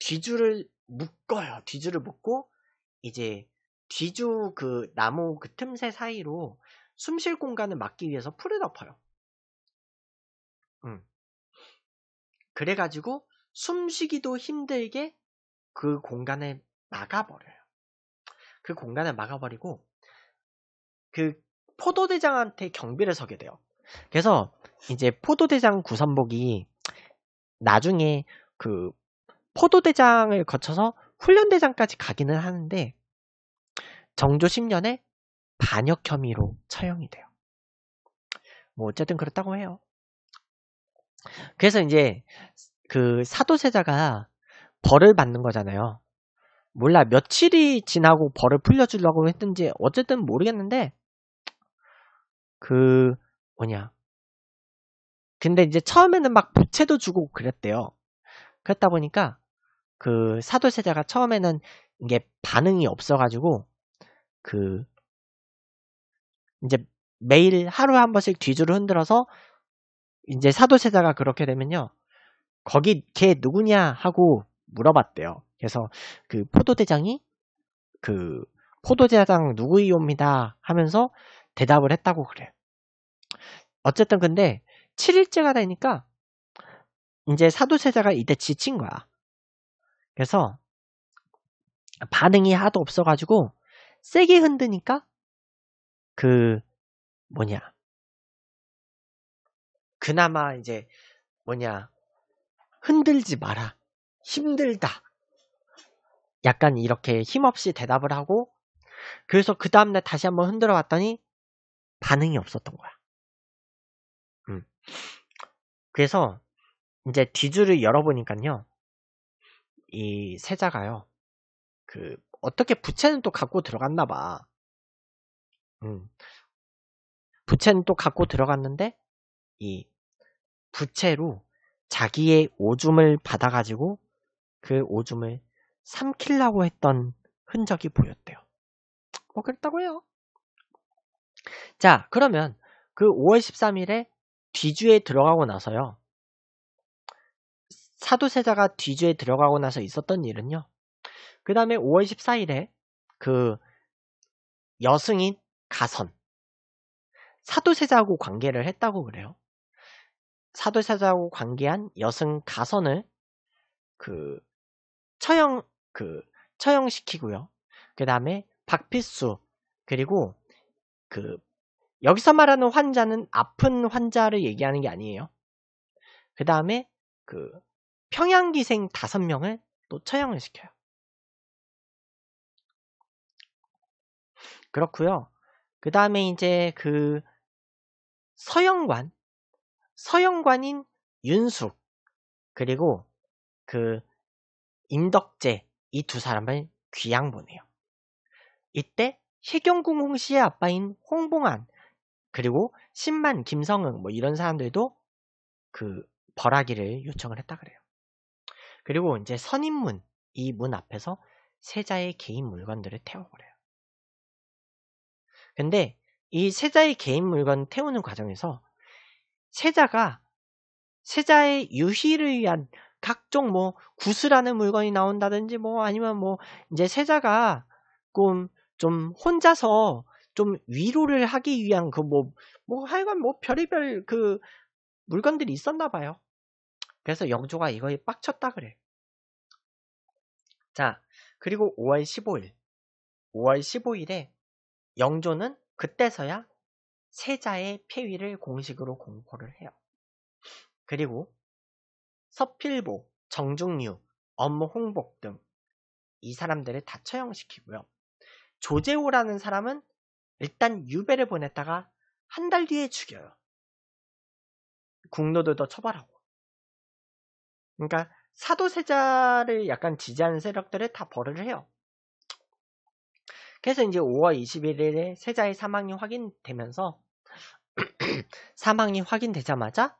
뒤주를 묶어요. 뒤주를 묶고 이제 뒤주 그 나무 그 틈새 사이로 숨쉴 공간을 막기 위해서 풀을 덮어요. 음. 그래가지고 숨쉬기도 힘들게 그 공간을 막아버려요. 그 공간을 막아버리고 그 포도대장한테 경비를 서게 돼요. 그래서 이제 포도대장 구선복이 나중에 그 포도대장을 거쳐서 훈련대장까지 가기는 하는데 정조 10년에 반역 혐의로 처형이 돼요. 뭐 어쨌든 그렇다고 해요. 그래서 이제 그 사도세자가 벌을 받는 거잖아요. 몰라 며칠이 지나고 벌을 풀려주려고 했든지 어쨌든 모르겠는데 그 뭐냐. 근데 이제 처음에는 막 부채도 주고 그랬대요. 그랬다 보니까 그 사도세자가 처음에는 이게 반응이 없어가지고 그 이제 매일 하루에 한 번씩 뒤주를 흔들어서 이제 사도세자가 그렇게 되면요. 거기 걔 누구냐 하고 물어봤대요. 그래서 그 포도대장이 그 포도대장 누구이옵니다 하면서 대답을 했다고 그래요. 어쨌든 근데 7일째가 되니까 이제 사도세자가 이때 지친 거야. 그래서 반응이 하도 없어가지고 세게 흔드니까 그 뭐냐 그나마 이제 뭐냐 흔들지 마라 힘들다 약간 이렇게 힘없이 대답을 하고 그래서 그 다음날 다시 한번 흔들어 봤더니 반응이 없었던 거야. 그래서 이제 뒤줄을 열어보니까요. 이 세자가요. 그 어떻게 부채는 또 갖고 들어갔나 봐. 음. 부채는 또 갖고 들어갔는데 이 부채로 자기의 오줌을 받아가지고 그 오줌을 삼킬라고 했던 흔적이 보였대요. 뭐 그랬다고 해요. 자, 그러면 그 5월 13일에 뒤주에 들어가고 나서요. 사도세자가 뒤주에 들어가고 나서 있었던 일은요. 그 다음에 5월 14일에 그 여승인 가선 사도세자하고 관계를 했다고 그래요. 사도세자하고 관계한 여승 가선을 그 처형 그 처형시키고요. 그 다음에 박필수 그리고 그 여기서 말하는 환자는 아픈 환자를 얘기하는 게 아니에요. 그 다음에 그 평양기생 5명을 또 처형을 시켜요. 그렇고요. 그 다음에 이제 그 서영관, 서영관인 윤숙 그리고 그 임덕재 이 두 사람을 귀양 보내요. 이때 혜경궁 홍씨의 아빠인 홍봉안 그리고 신만, 김성응 뭐 이런 사람들도 그 벌하기를 요청을 했다 그래요. 그리고 이제 선인문 이 문 앞에서 세자의 개인 물건들을 태워버려요. 근데 이 세자의 개인 물건 태우는 과정에서 세자가 세자의 유희를 위한 각종 뭐 구슬하는 물건이 나온다든지 뭐 아니면 뭐 이제 세자가 꿈좀 혼자서 좀 위로를 하기 위한 그 뭐뭐 뭐 하여간 뭐 별의별 그 물건들이 있었나 봐요. 그래서 영조가 이거에 빡쳤다 그래. 자, 그리고 5월 15일. 5월 15일에 영조는 그때서야 세자의 폐위를 공식으로 공포를 해요. 그리고 서필보, 정중유, 엄홍복 등 이 사람들을 다 처형시키고요. 조재호라는 사람은 일단 유배를 보냈다가 한 달 뒤에 죽여요. 국노들도 처벌하고. 그러니까 사도세자를 약간 지지하는 세력들을 다 벌을 해요. 그래서 이제 5월 21일에 세자의 사망이 확인되면서 *clears throat* 사망이 확인되자마자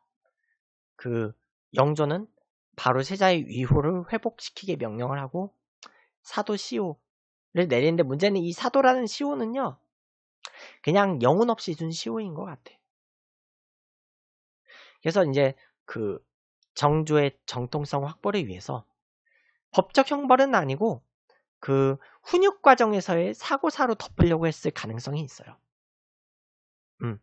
그 영조는 바로 세자의 위호를 회복시키게 명령을 하고 사도 시호를 내리는데 문제는 이 사도라는 시호는요 그냥 영혼 없이 준 시호인 것 같아. 그래서 이제 그 정조의 정통성 확보를 위해서 법적 형벌은 아니고 그 훈육 과정에서의 사고사로 덮으려고 했을 가능성이 있어요. 음.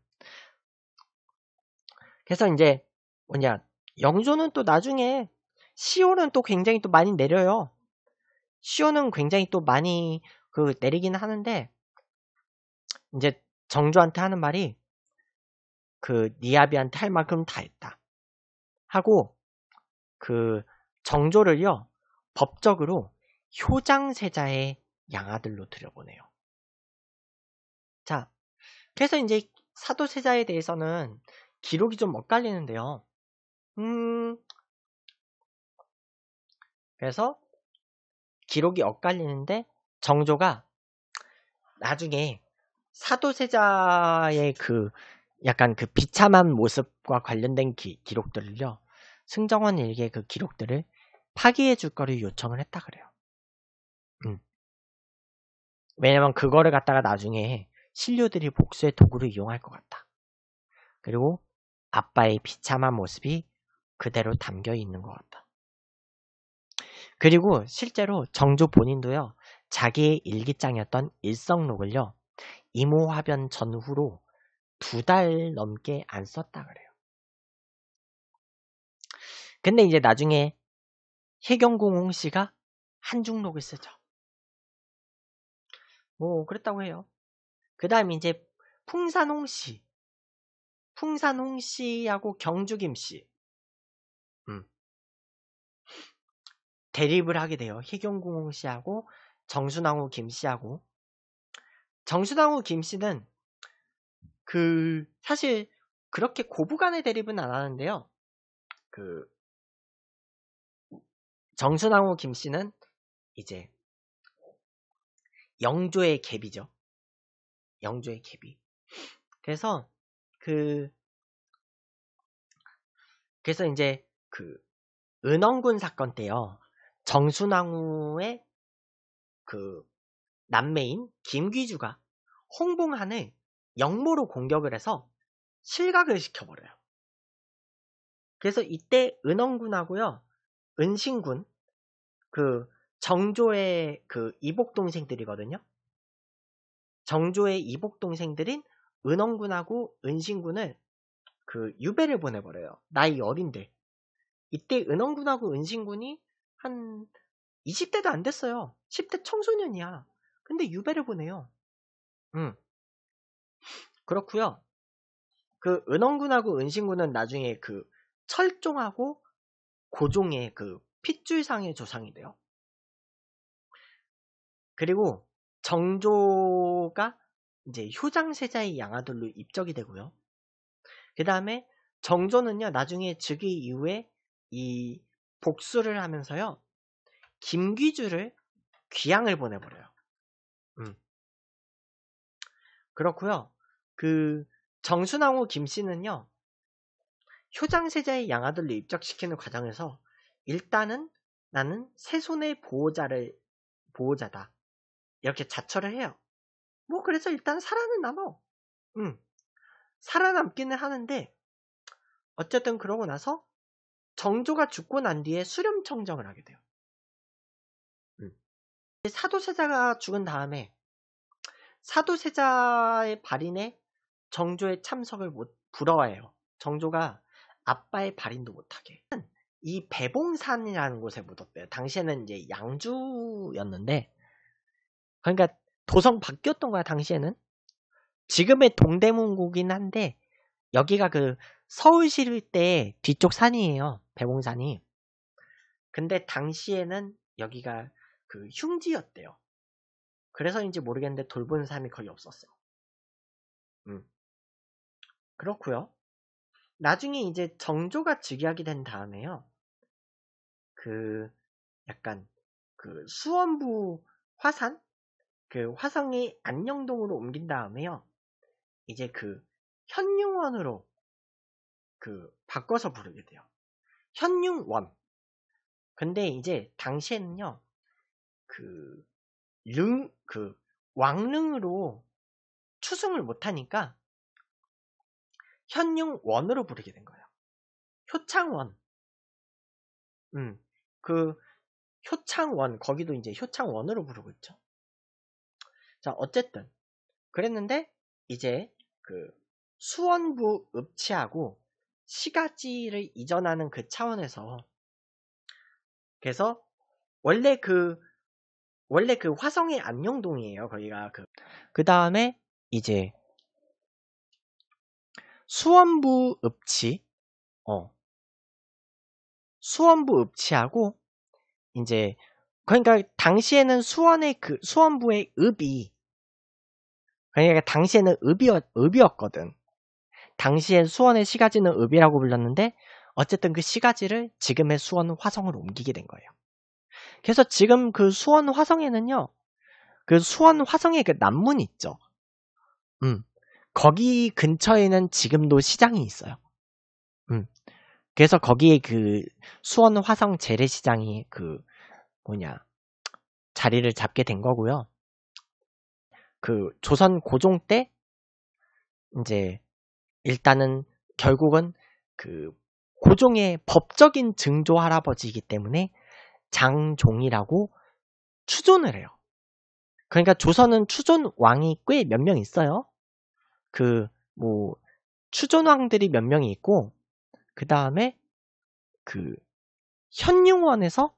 그래서 이제 뭐냐 영조는 또 나중에 시호는 또 굉장히 또 많이 내려요. 시호는 굉장히 또 많이 그 내리긴 하는데 이제 정조한테 하는 말이 그 니아비한테 할 만큼 다 했다. 하고 그 정조를요 법적으로 효장세자의 양아들로 들여보내요. 자, 그래서 이제 사도세자에 대해서는 기록이 좀 엇갈리는데요. 음, 그래서 기록이 엇갈리는데 정조가 나중에 사도세자의 그 약간 그 비참한 모습과 관련된 기, 기록들을요. 승정원 일기그 기록들을 파기해 줄 거를 요청을 했다 그래요. 음. 왜냐면 그거를 갖다가 나중에 신료들이 복수의 도구로 이용할 것 같다. 그리고 아빠의 비참한 모습이 그대로 담겨 있는 것 같다. 그리고 실제로 정조 본인도요, 자기의 일기장이었던 일성록을요, 이모화변 전후로 두 달 넘게 안 썼다 그래요. 근데 이제 나중에 혜경공홍 씨가 한중록을 쓰죠. 뭐 그랬다고 해요. 그 다음에 이제 풍산홍 씨, 풍산홍 씨하고 경주김 씨, 음. 대립을 하게 돼요. 혜경공홍 씨하고 정순왕후 김 씨하고 정수당 후 김씨는 그 사실 그렇게 고부간의 대립은 안 하는데요. 그정수당후 김씨는 이제 영조의 갭이죠. 영조의 갭이. 그래서 그 그래서 이제 그 은원군 사건 때요. 정순왕후의 그 남매인 김귀주가 홍봉한을 영모로 공격을 해서 실각을 시켜버려요. 그래서 이때 은원군하고요, 은신군, 그 정조의 그 이복 동생들이거든요. 정조의 이복 동생들인 은원군하고 은신군을 그 유배를 보내버려요. 나이 어린데. 이때 은원군하고 은신군이 한 20대도 안 됐어요. 10대 청소년이야. 근데 유배를 보내요. 음. 그렇고요. 그 은원군하고 은신군은 나중에 그 철종하고 고종의 그 핏줄상의 조상이 돼요. 그리고 정조가 이제 효장세자의 양아들로 입적이 되고요. 그 다음에 정조는요, 나중에 즉위 이후에 이 복수를 하면서요, 김귀주를 귀양을 보내버려요. 음. 그렇고요. 그 정순왕후 김씨는요. 효장세자의 양아들로 입적시키는 과정에서 일단은 나는 세손의 보호자를 보호자다. 이렇게 자처를 해요. 뭐 그래서 일단 살아는 남아 음. 살아남기는 하는데 어쨌든 그러고 나서 정조가 죽고 난 뒤에 수렴청정을 하게 돼요. 사도세자가 죽은 다음에 사도세자의 발인에 정조의 참석을 못 불허해요. 정조가 아빠의 발인도 못하게. 이 배봉산이라는 곳에 묻었대요. 당시에는 이제 양주였는데, 그러니까 도성 바뀌었던 거야, 당시에는. 지금의 동대문구긴 한데, 여기가 그 서울시일 때 뒤쪽 산이에요. 배봉산이. 근데 당시에는 여기가 그 흉지였대요. 그래서인지 모르겠는데 돌보는 사람이 거의 없었어요. 음. 그렇고요. 나중에 이제 정조가 즉위하게 된 다음에요. 그 약간 그 수원부 화산 그 화성이 안녕동으로 옮긴 다음에요. 이제 그 현융원으로 그 바꿔서 부르게 돼요. 현융원. 근데 이제 당시에는요. 그, 능, 그, 왕릉으로 추승을 못하니까 현륭원으로 부르게 된 거예요. 효창원. 음, 그, 효창원, 거기도 이제 효창원으로 부르고 있죠. 자, 어쨌든. 그랬는데, 이제 그 수원부 읍치하고 시가지를 이전하는 그 차원에서 그래서 원래 그 원래 그 화성의 안녕동이에요. 거기가 그. 그 다음에 이제 수원부 읍치, 어, 수원부 읍치하고 이제 그러니까 당시에는 수원의 그 수원부의 읍이 그러니까 당시에는 읍이었, 읍이었거든. 당시에 수원의 시가지는 읍이라고 불렀는데 어쨌든 그 시가지를 지금의 수원 화성으로 옮기게 된 거예요. 그래서 지금 그 수원 화성에는요, 그 수원 화성에 그 남문 있죠. 음, 거기 근처에는 지금도 시장이 있어요. 음, 그래서 거기에 그 수원 화성 재래시장이 그 뭐냐 자리를 잡게 된 거고요. 그 조선 고종 때 이제 일단은 결국은 그 고종의 법적인 증조 할아버지이기 때문에 장종이라고 추존을 해요. 그러니까 조선은 추존 왕이 꽤 몇 명 있어요. 그 뭐 추존 왕들이 몇 명이 있고 그 다음에 그 현융원에서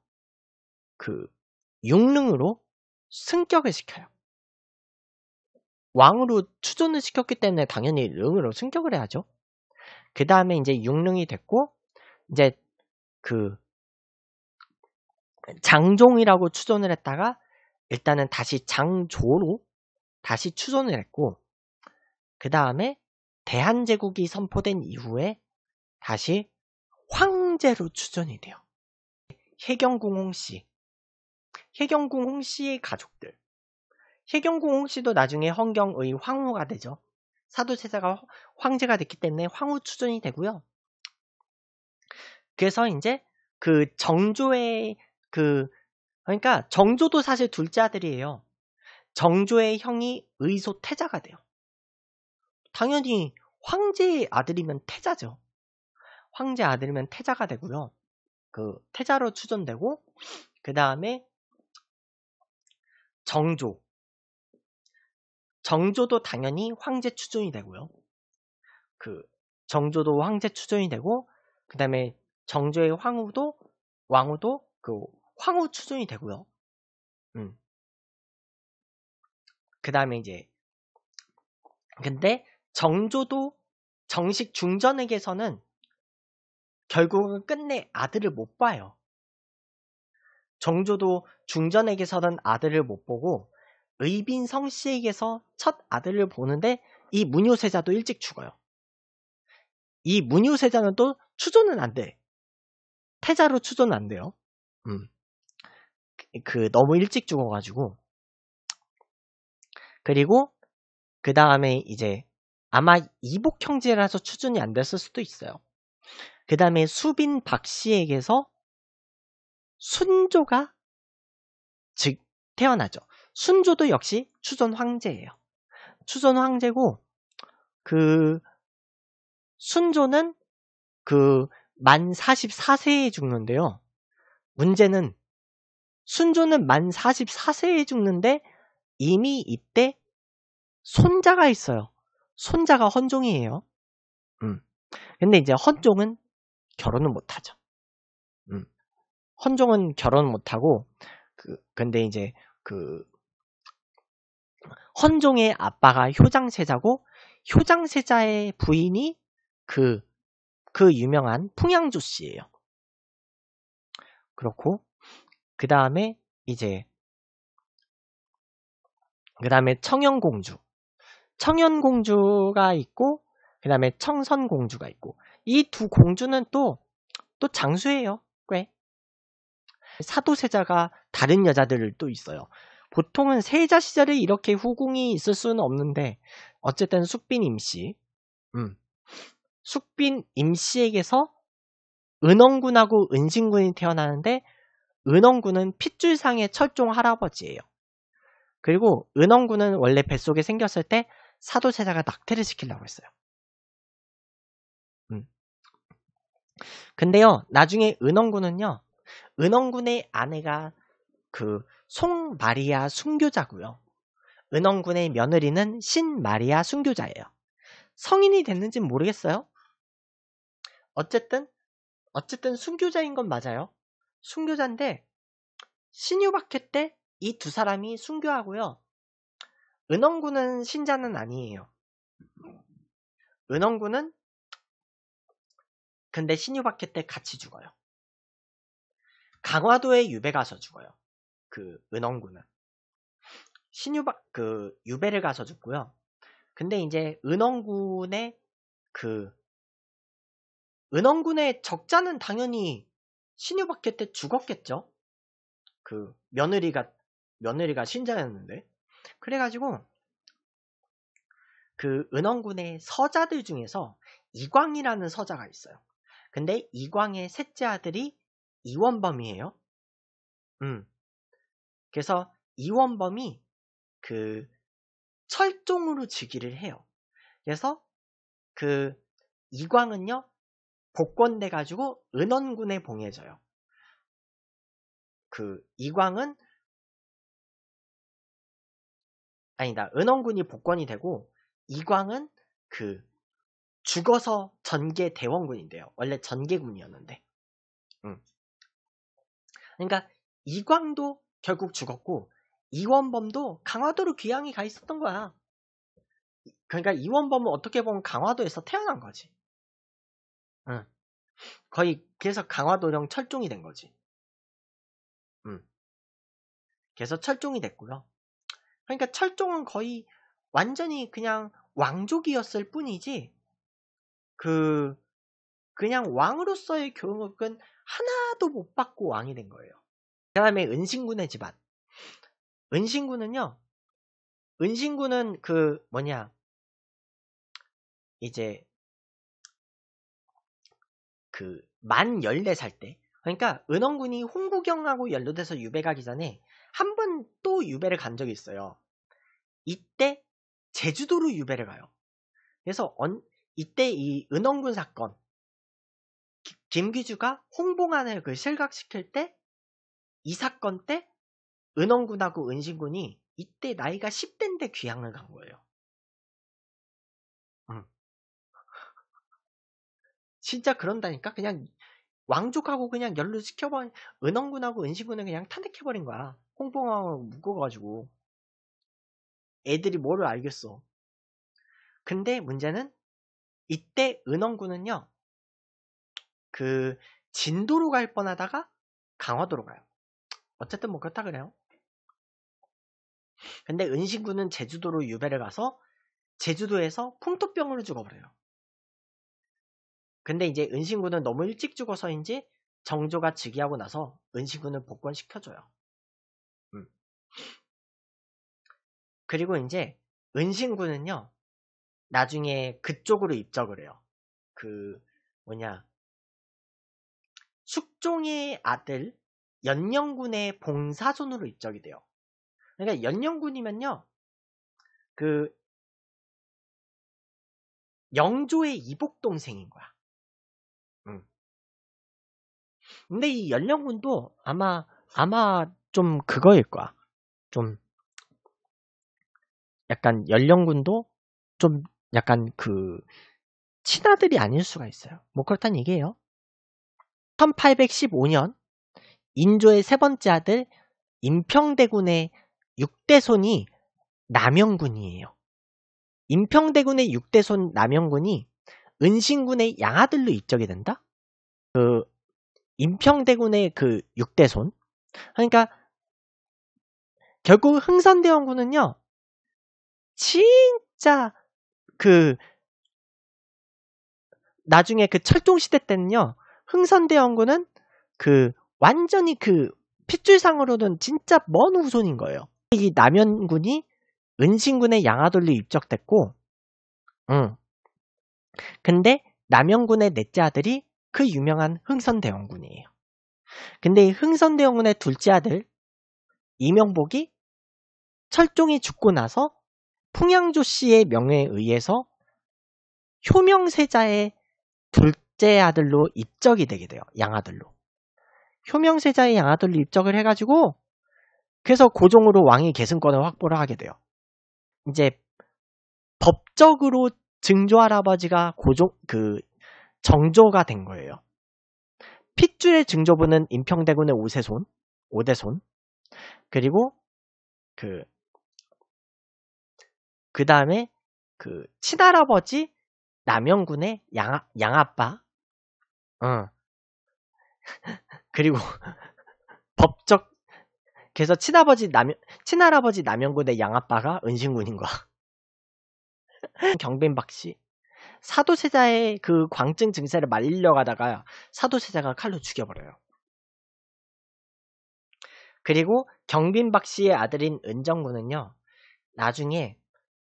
그 융릉으로 승격을 시켜요. 왕으로 추존을 시켰기 때문에 당연히 릉으로 승격을 해야죠. 그 다음에 이제 융릉이 됐고 이제 그 장종이라고 추존을 했다가 일단은 다시 장조로 다시 추존을 했고 그 다음에 대한제국이 선포된 이후에 다시 황제로 추존이 돼요. 혜경궁 홍씨 혜경궁 홍씨의 가족들 혜경궁 홍씨도 나중에 헌경의 황후가 되죠. 사도제자가 황제가 됐기 때문에 황후 추존이 되고요. 그래서 이제 그 정조의 그 그러니까 정조도 사실 둘째 아들이에요. 정조의 형이 의소 태자가 돼요. 당연히 황제의 아들이면 태자죠. 황제 아들이면 태자가 되고요. 그 태자로 추존되고 그 다음에 정조 정조도 당연히 황제 추존이 되고요. 그 정조도 황제 추존이 되고 그 다음에 정조의 황후도 왕후도 그 황후 추존이 되고요. 음. 그 다음에 이제 근데 정조도 정식 중전에게서는 결국은 끝내 아들을 못 봐요. 정조도 중전에게서는 아들을 못 보고 의빈성 씨에게서 첫 아들을 보는데 이 문효세자도 일찍 죽어요. 이 문효세자는 또추존은안 돼. 태자로 추존는안 돼요. 음. 그 너무 일찍 죽어가지고 그리고 그 다음에 이제 아마 이복 형제라서 추준이 안 됐을 수도 있어요. 그 다음에 수빈 박 씨에게서 순조가 즉 태어나죠. 순조도 역시 추존 황제예요. 추존 황제고 그 순조는 그 만 44세에 죽는데요. 문제는 순조는 만 44세에 죽는데 이미 이때 손자가 있어요. 손자가 헌종이에요. 음. 근데 이제 헌종은 결혼은 못하죠. 음. 헌종은 결혼 못하고 그 근데 이제 그 헌종의 아빠가 효장세자고 효장세자의 부인이 그그 그 유명한 풍양조 씨예요. 그렇고 그 다음에 이제 그 다음에 청연공주 청연공주가 있고 그 다음에 청선공주가 있고 이 두 공주는 또 또 장수예요 꽤 사도세자가 다른 여자들을 또 있어요 보통은 세자 시절에 이렇게 후궁이 있을 수는 없는데 어쨌든 숙빈 임씨 음. 숙빈 임씨에게서 은원군하고 은신군이 태어나는데 은원군은 핏줄상의 철종 할아버지예요. 그리고 은원군은 원래 뱃속에 생겼을 때 사도세자가 낙태를 시키려고 했어요. 음. 근데요, 나중에 은원군은요, 은원군의 아내가 그 송마리아 순교자고요. 은원군의 며느리는 신마리아 순교자예요. 성인이 됐는지 모르겠어요. 어쨌든 어쨌든 순교자인 건 맞아요. 순교자인데 신유박해 때 이 두 사람이 순교하고요. 은원군은 신자는 아니에요. 은원군은 근데 신유박해 때 같이 죽어요. 강화도에 유배 가서 죽어요. 그 은원군은 신유박 그 유배를 가서 죽고요. 근데 이제 은원군의 그 은원군의 적자는 당연히 신유박해 때 죽었겠죠? 그 며느리가 며느리가 신자였는데 그래가지고 그 은원군의 서자들 중에서 이광이라는 서자가 있어요. 근데 이광의 셋째 아들이 이원범이에요. 음. 그래서 이원범이 그 철종으로 즉위를 해요. 그래서 그 이광은요 복권돼 가지고 은원군에 봉해져요. 그 이광은 아니다. 은원군이 복권이 되고 이광은 그 죽어서 전개 대원군인데요. 원래 전개군이었는데 음. 그러니까 이광도 결국 죽었고 이원범도 강화도로 귀양이 가 있었던 거야. 그러니까 이원범은 어떻게 보면 강화도에서 태어난 거지. 응. 거의 그래서 강화도령 철종이 된 거지. 응. 그래서 철종이 됐고요. 그러니까 철종은 거의 완전히 그냥 왕족이었을 뿐이지 그 그냥 왕으로서의 교육은 하나도 못 받고 왕이 된 거예요. 그 다음에 은신군의 집안. 은신군은요, 은신군은 그 뭐냐, 이제 그만 14살 때 그러니까 은원군이 홍구경하고 연루돼서 유배가기 전에 한 번 또 유배를 간 적이 있어요. 이때 제주도로 유배를 가요. 그래서 언, 이때 이 은원군 사건 기, 김기주가 홍봉안을 그 실각시킬 때 이 사건 때 은원군하고 은신군이 이때 나이가 10대인데 귀향을 간 거예요. 진짜 그런다니까 그냥 왕족하고 그냥 연루 시켜버린 은원군하고 은시군은 그냥 탄핵해버린 거야 홍봉하고 묶어가지고 애들이 뭐를 알겠어 근데 문제는 이때 은원군은요 그 진도로 갈 뻔하다가 강화도로 가요 어쨌든 뭐 그렇다 그래요 근데 은신군은 제주도로 유배를 가서 제주도에서 풍토병으로 죽어버려요 근데 이제 은신군은 너무 일찍 죽어서인지 정조가 즉위하고 나서 은신군을 복권시켜줘요. 음. 그리고 이제 은신군은요, 나중에 그쪽으로 입적을 해요. 그, 뭐냐, 숙종의 아들 연령군의 봉사손으로 입적이 돼요. 그러니까 연령군이면요 그, 영조의 이복 동생인 거야. 근데 이 연령군도 아마 아마 좀 그거일 거야. 좀 약간 연령군도 좀 약간 그 친아들이 아닐 수가 있어요. 뭐 그렇단 얘기예요. 1815년 인조의 세 번째 아들 임평대군의 6대손이 남영군이에요. 임평대군의 6대손 남영군이 은신군의 양아들로 입적이 된다? 그 임평대군의 그육대손 그러니까 결국 흥선대원군은요 진짜 그 나중에 그 철종시대 때는요 흥선대원군은 그 완전히 그 핏줄상으로는 진짜 먼 후손인 거예요 이 남연군이 은신군의 양화돌로 입적됐고 응. 근데 남연군의 넷째 아들이 그 유명한 흥선대원군이에요. 근데 이 흥선대원군의 둘째 아들 이명복이 철종이 죽고 나서 풍양조 씨의 명예에 의해서 효명세자의 둘째 아들로 입적이 되게 돼요. 양아들로. 효명세자의 양아들로 입적을 해가지고 그래서 고종으로 왕위 계승권을 확보를 하게 돼요. 이제 법적으로 증조 할아버지가 고종 그 정조가 된 거예요. 핏줄의 증조부는 임평대군의 오세손, 오대손, 그리고 그, 그 다음에 그 친할아버지 남영군의 양, 양아빠, 응. 어. *laughs* 그리고 *laughs* 법적, 그래서 친아버지 남, 친할아버지 남영군의 양아빠가 은신군인 거야. *laughs* 경빈박 씨, 사도세자의 그 광증 증세를 말리려 가다가 사도세자가 칼로 죽여버려요. 그리고 경빈박 씨의 아들인 은정군은요, 나중에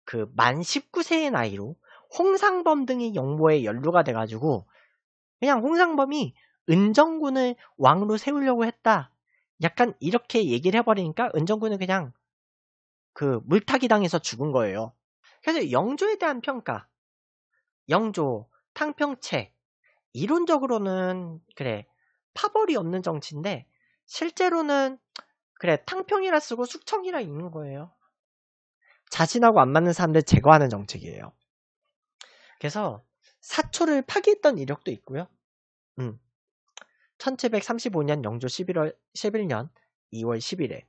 그 만 19세의 나이로 홍상범 등의 영모에 연루가 돼가지고 그냥 홍상범이 은정군을 왕으로 세우려고 했다. 약간 이렇게 얘기를 해버리니까 은정군은 그냥 그 물타기 당해서 죽은 거예요. 그래서 영조에 대한 평가, 영조, 탕평책 이론적으로는 그래 파벌이 없는 정치인데 실제로는 그래 탕평이라 쓰고 숙청이라 읽는 거예요. 자신하고 안 맞는 사람들 제거하는 정책이에요. 그래서 사초를 파기했던 이력도 있고요. 음. 1735년 영조 11월 11년 2월 10일에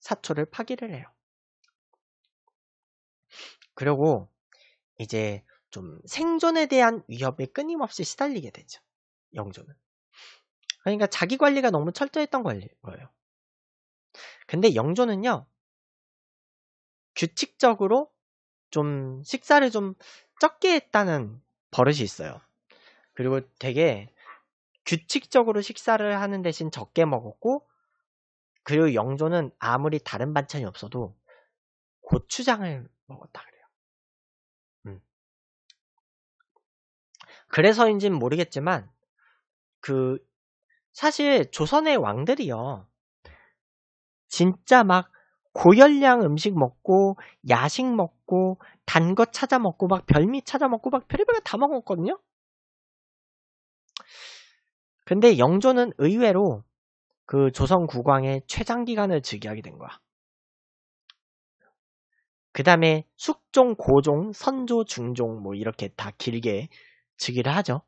사초를 파기를 해요. 그리고 이제 좀 생존에 대한 위협에 끊임없이 시달리게 되죠. 영조는. 그러니까 자기 관리가 너무 철저했던 거예요. 근데 영조는요, 규칙적으로 좀 식사를 좀 적게 했다는 버릇이 있어요. 그리고 되게 규칙적으로 식사를 하는 대신 적게 먹었고, 그리고 영조는 아무리 다른 반찬이 없어도 고추장을 먹었다 그래요. 그래서인지는 모르겠지만 그 사실 조선의 왕들이요 진짜 막 고열량 음식 먹고 야식 먹고 단 것 찾아 먹고 막 별미 찾아 먹고 막 별의별 다 먹었거든요. 근데 영조는 의외로 그 조선 국왕의 최장 기간을 즉위하게 된 거야. 그 다음에 숙종, 고종, 선조, 중종 뭐 이렇게 다 길게 즉위를 하죠.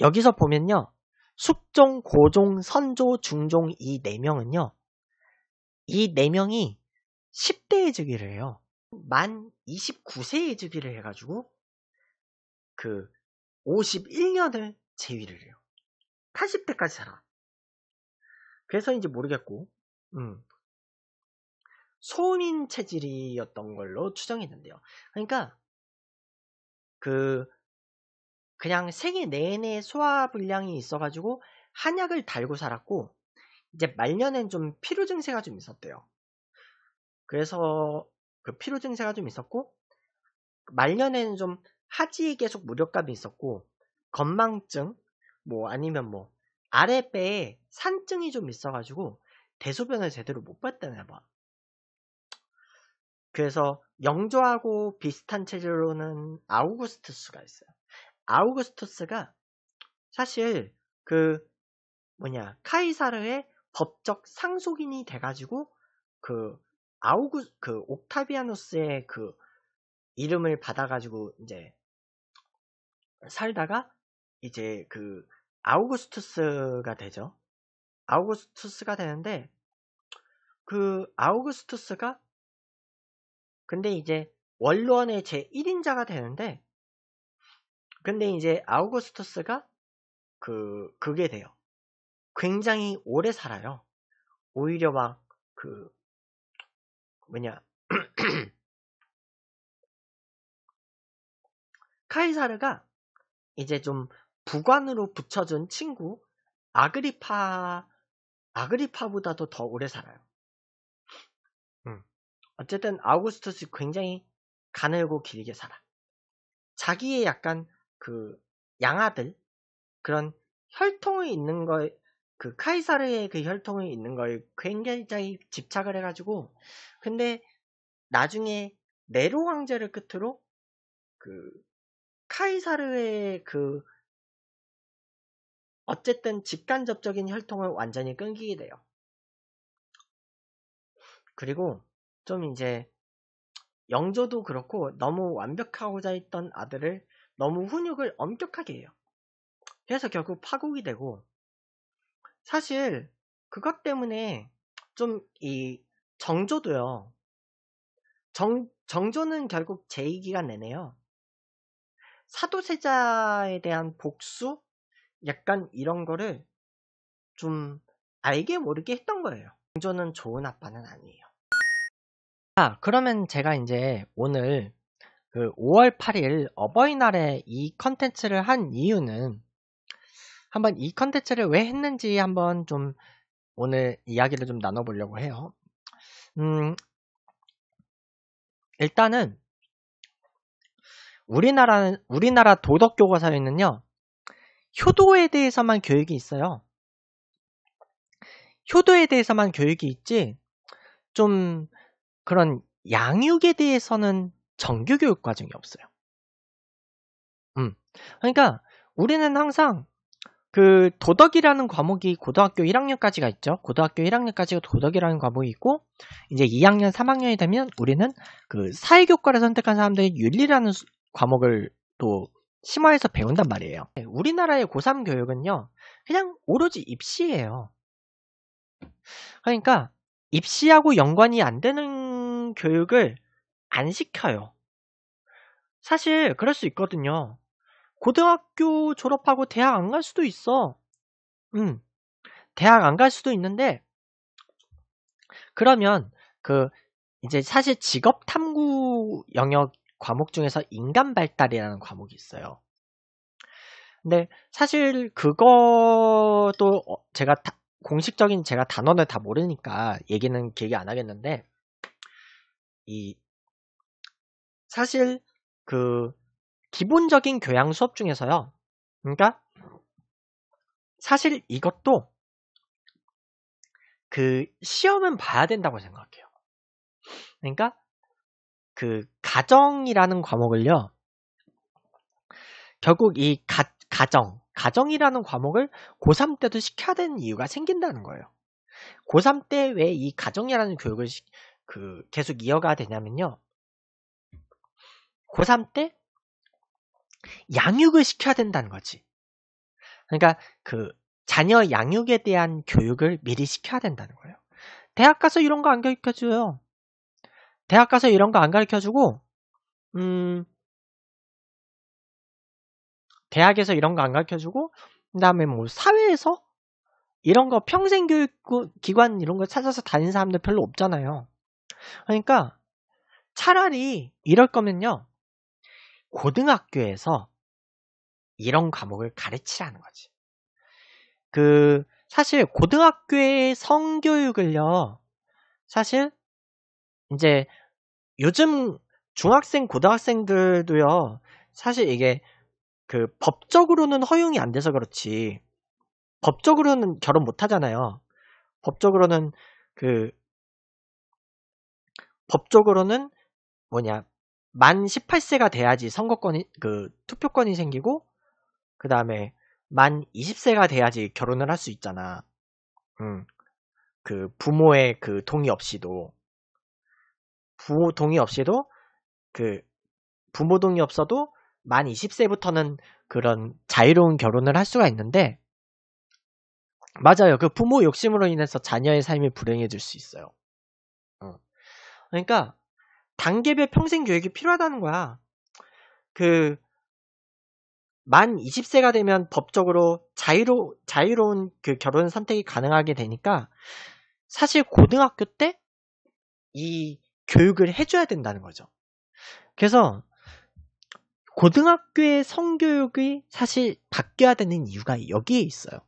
여기서 보면요. 숙종, 고종, 선조, 중종 이 네 명은요. 이 네 명이 1 0대의 즉위를 해요. 만2 9세의 즉위를 해가지고 그 51년을 재위를 해요. 80대까지 살아. 그래서인지 모르겠고, 음. 소민 체질이었던 걸로 추정했는데요. 그러니까 그 그냥 생애 내내 소화 불량이 있어가지고 한약을 달고 살았고 이제 말년엔 좀 피로 증세가 좀 있었대요. 그래서 그 피로 증세가 좀 있었고 말년에는 좀 하지에 계속 무력감이 있었고 건망증 뭐 아니면 뭐 아랫배에 산증이 좀 있어가지고 대소변을 제대로 못 봤다나 봐. 그래서 영조하고 비슷한 체질로는 아우구스투스가 있어요. 아우구스투스가 사실 그 뭐냐 카이사르의 법적 상속인이 돼가지고 그 아우구 그 옥타비아누스의 그 이름을 받아가지고 이제 살다가 이제 그 아우구스투스가 되죠. 아우구스투스가 되는데 그 아우구스투스가 근데 이제 원론의 제1인자가 되는데 근데 이제 아우구스투스가 그 그게 돼요. 굉장히 오래 살아요. 오히려 막 그 뭐냐 *clears throat* 카이사르가 이제 좀 부관으로 붙여준 친구 아그리파 아그리파보다도 더 오래 살아요. 어쨌든 아우구스투스 굉장히 가늘고 길게 살아. 자기의 약간 그 양아들 그런 혈통이 있는 걸, 그 카이사르의 그 혈통이 있는 걸 굉장히 집착을 해가지고 근데 나중에 네로 황제를 끝으로 그 카이사르의 그 어쨌든 직간접적인 혈통을 완전히 끊기게 돼요. 그리고 좀 이제 영조도 그렇고 너무 완벽하고자 했던 아들을 너무 훈육을 엄격하게 해요. 그래서 결국 파국이 되고 사실 그것 때문에 좀 이 정조도요. 정, 정조는 결국 제2기간 내네요 사도세자에 대한 복수? 약간 이런 거를 좀 알게 모르게 했던 거예요. 정조는 좋은 아빠는 아니에요. 아, 그러면 제가 이제 오늘 그 5월 8일 어버이날에 이 컨텐츠를 한 이유는 한번 이 컨텐츠를 왜 했는지 한번 좀 오늘 이야기를 좀 나눠보려고 해요. 음, 일단은 우리나라 우리나라 도덕 교과서에는요. 효도에 대해서만 교육이 있어요. 효도에 대해서만 교육이 있지 좀 그런 양육에 대해서는 정규 교육 과정이 없어요. 음. 그러니까 우리는 항상 그 도덕이라는 과목이 고등학교 1학년까지가 있죠. 고등학교 1학년까지가 도덕이라는 과목이 있고 이제 2학년, 3학년이 되면 우리는 그 사회교과를 선택한 사람들이 윤리라는 과목을 또 심화해서 배운단 말이에요. 우리나라의 고3 교육은요. 그냥 오로지 입시예요. 그러니까 입시하고 연관이 안 되는 교육을 안 시켜요. 사실 그럴 수 있거든요. 고등학교 졸업하고 대학 안 갈 수도 있어. 음, 대학 안 갈 수도 있는데 그러면 그 이제 사실 직업 탐구 영역 과목 중에서 인간 발달이라는 과목이 있어요. 근데 사실 그것도 어, 제가 다, 공식적인 제가 단어를 다 모르니까 얘기는 얘이안 하겠는데 이 사실 그 기본적인 교양 수업 중에서요. 그러니까 사실 이것도 그 시험은 봐야 된다고 생각해요. 그러니까 그 가정이라는 과목을요. 결국 이 가, 가정, 가정이라는 과목을 고3 때도 시켜야 되는 이유가 생긴다는 거예요. 고3 때 왜 이 가정이라는 교육을 그 계속 이어가 되냐면요. 고3 때 양육을 시켜야 된다는 거지. 그러니까 그 자녀 양육에 대한 교육을 미리 시켜야 된다는 거예요. 대학 가서 이런 거 안 가르쳐 줘요. 대학 가서 이런 거 안 가르쳐 주고 음 대학에서 이런 거 안 가르쳐 주고 그다음에 뭐 사회에서 이런 거 평생 교육 기관 이런 거 찾아서 다닌 사람들 별로 없잖아요. 그러니까 차라리 이럴 거면요. 고등학교에서 이런 과목을 가르치라는 거지. 그, 사실 고등학교의 성교육을요, 사실, 이제, 요즘 중학생, 고등학생들도요, 사실 이게 그 법적으로는 허용이 안 돼서 그렇지, 법적으로는 결혼 못 하잖아요. 법적으로는 그 법적으로는 뭐냐 만 18세가 돼야지 선거권이 그 투표권이 생기고 그 다음에 만 20세가 돼야지 결혼을 할 수 있잖아. 음, 그 부모의 그 동의 없이도 부모 동의 없이도 그 부모 동의 없어도 만 20세부터는 그런 자유로운 결혼을 할 수가 있는데 맞아요. 그 부모 욕심으로 인해서 자녀의 삶이 불행해질 수 있어요. 그러니까 단계별 평생 교육이 필요하다는 거야. 그만 20세가 되면 법적으로 자유로 자유로운 그 결혼 선택이 가능하게 되니까 사실 고등학교 때 이 교육을 해줘야 된다는 거죠. 그래서 고등학교의 성교육이 사실 바뀌어야 되는 이유가 여기에 있어요.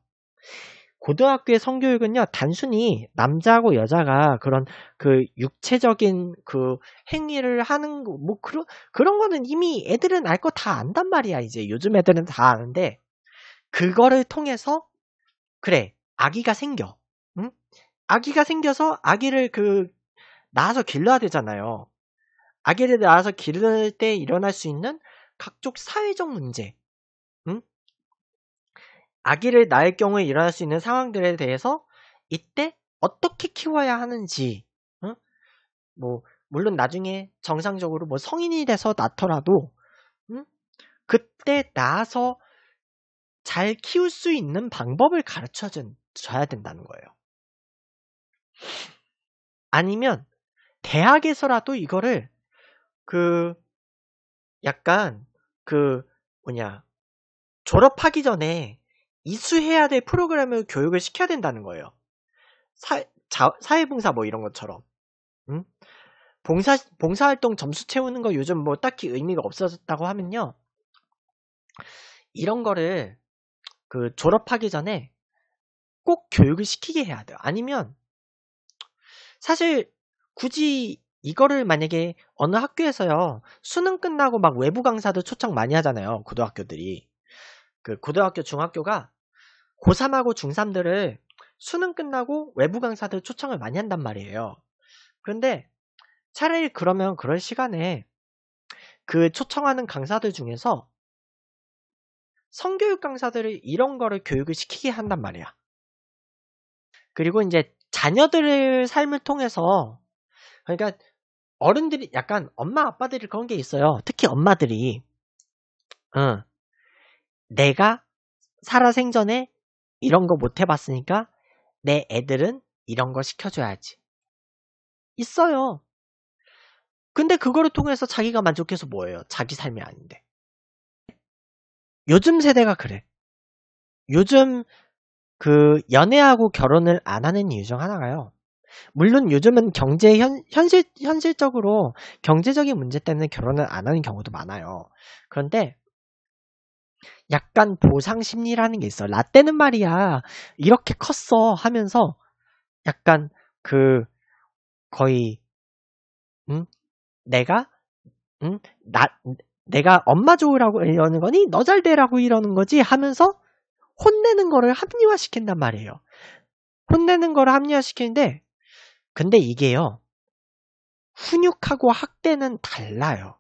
고등학교의 성교육은요, 단순히 남자하고 여자가 그런 그 육체적인 그 행위를 하는, 뭐, 그런, 그런 거는 이미 애들은 알 거 다 안단 말이야, 이제. 요즘 애들은 다 아는데, 그거를 통해서, 그래, 아기가 생겨. 응? 아기가 생겨서 아기를 그, 낳아서 길러야 되잖아요. 아기를 낳아서 기를 때 일어날 수 있는 각종 사회적 문제, 아기를 낳을 경우에 일어날 수 있는 상황들에 대해서 이때 어떻게 키워야 하는지, 응? 뭐, 물론 나중에 정상적으로 뭐 성인이 돼서 낳더라도, 응? 그때 낳아서 잘 키울 수 있는 방법을 가르쳐 줘야 된다는 거예요. 아니면, 대학에서라도 이거를, 그, 약간, 그, 뭐냐, 졸업하기 전에 이수해야 될 프로그램을 교육을 시켜야 된다는 거예요. 사, 자, 사회봉사 뭐 이런 것처럼. 응? 봉사, 봉사활동 점수 채우는 거 요즘 뭐 딱히 의미가 없어졌다고 하면요. 이런 거를 그 졸업하기 전에 꼭 교육을 시키게 해야 돼요. 아니면 사실 굳이 이거를 만약에 어느 학교에서요. 수능 끝나고 막 외부 강사도 초청 많이 하잖아요. 고등학교들이. 그 고등학교 중학교가 고3하고 중3들을 수능 끝나고 외부 강사들 초청을 많이 한단 말이에요. 그런데 차라리 그러면 그럴 시간에 그 초청하는 강사들 중에서 성교육 강사들을 이런 거를 교육을 시키게 한단 말이야. 그리고 이제 자녀들의 삶을 통해서 그러니까 어른들이 약간 엄마 아빠들이 그런 게 있어요. 특히 엄마들이 어, 내가 살아생전에 이런 거 못 해봤으니까 내 애들은 이런 거 시켜줘야지. 있어요. 근데 그거를 통해서 자기가 만족해서 뭐예요? 자기 삶이 아닌데. 요즘 세대가 그래. 요즘 그 연애하고 결혼을 안 하는 이유 중 하나가요. 물론 요즘은 경제 현, 현실 현실적으로 경제적인 문제 때문에 결혼을 안 하는 경우도 많아요. 그런데 약간 보상 심리라는 게 있어. 라떼는 말이야. 이렇게 컸어 하면서 약간 그 거의 응? 내가 응? 나 내가 엄마 좋으라고 이러는 거니 너 잘 되라고 이러는 거지 하면서 혼내는 거를 합리화시킨단 말이에요. 혼내는 거를 합리화시키는데 근데 이게요. 훈육하고 학대는 달라요.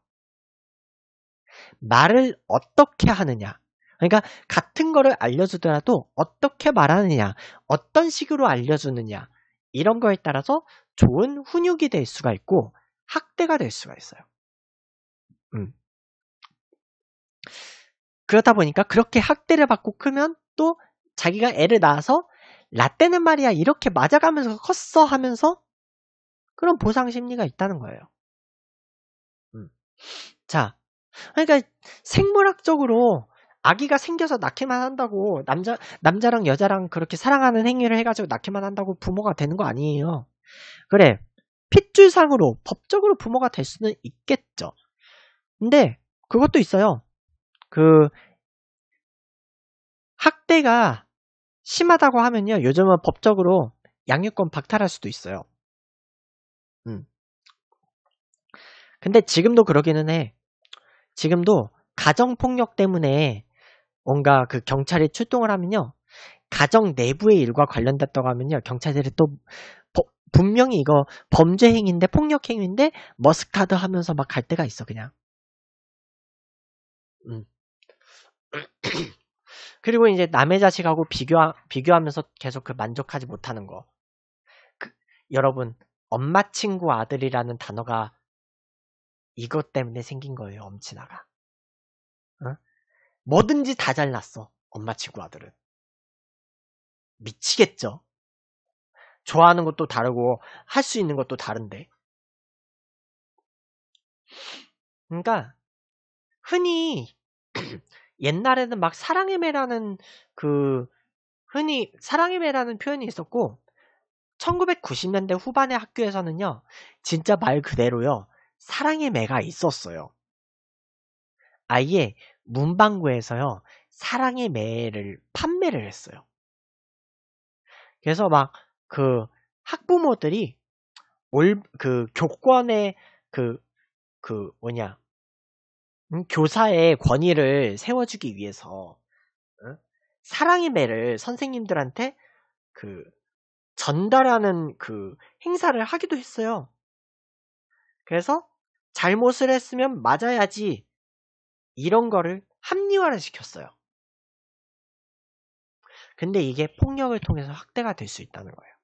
말을 어떻게 하느냐. 그러니까 같은 거를 알려주더라도 어떻게 말하느냐, 어떤 식으로 알려주느냐, 이런 거에 따라서 좋은 훈육이 될 수가 있고 학대가 될 수가 있어요. 음. 그러다 보니까 그렇게 학대를 받고 크면 또 자기가 애를 낳아서 라떼는 말이야 이렇게 맞아가면서 컸어 하면서 그런 보상 심리가 있다는 거예요. 음. 자, 그러니까 생물학적으로 아기가 생겨서 낳기만 한다고 남자 남자랑 여자랑 그렇게 사랑하는 행위를 해가지고 낳기만 한다고 부모가 되는 거 아니에요. 그래 핏줄상으로 법적으로 부모가 될 수는 있겠죠. 근데 그것도 있어요. 그 학대가 심하다고 하면요. 요즘은 법적으로 양육권 박탈할 수도 있어요. 음. 근데 지금도 그러기는 해. 지금도 가정폭력 때문에 뭔가 그 경찰이 출동을 하면요. 가정 내부의 일과 관련됐다고 하면요. 경찰들이 또 버, 분명히 이거 범죄 행위인데 폭력 행위인데 머스카드 하면서 막 갈 때가 있어 그냥. 음. *clears throat* 그리고 이제 남의 자식하고 비교 비교하면서 계속 그 만족하지 못하는 거. 그, 여러분 엄마 친구 아들이라는 단어가 이것 때문에 생긴 거예요, 엄친아가. 어? 뭐든지 다 잘났어, 엄마 친구 아들은. 미치겠죠? 좋아하는 것도 다르고, 할 수 있는 것도 다른데. 그러니까, 흔히, *clears throat* 옛날에는 막 사랑의 매라는 그, 흔히 사랑의 매라는 표현이 있었고, 1990년대 후반의 학교에서는요, 진짜 말 그대로요, 사랑의 매가 있었어요. 아예 문방구에서요, 사랑의 매를 판매를 했어요. 그래서 막 그 학부모들이 올, 그 교권의 그, 그 뭐냐, 음, 교사의 권위를 세워주기 위해서 음? 사랑의 매를 선생님들한테 그 전달하는 그 행사를 하기도 했어요. 그래서 잘못을 했으면 맞아야지 이런 거를 합리화를 시켰어요. 근데 이게 폭력을 통해서 확대가 될 수 있다는 거예요.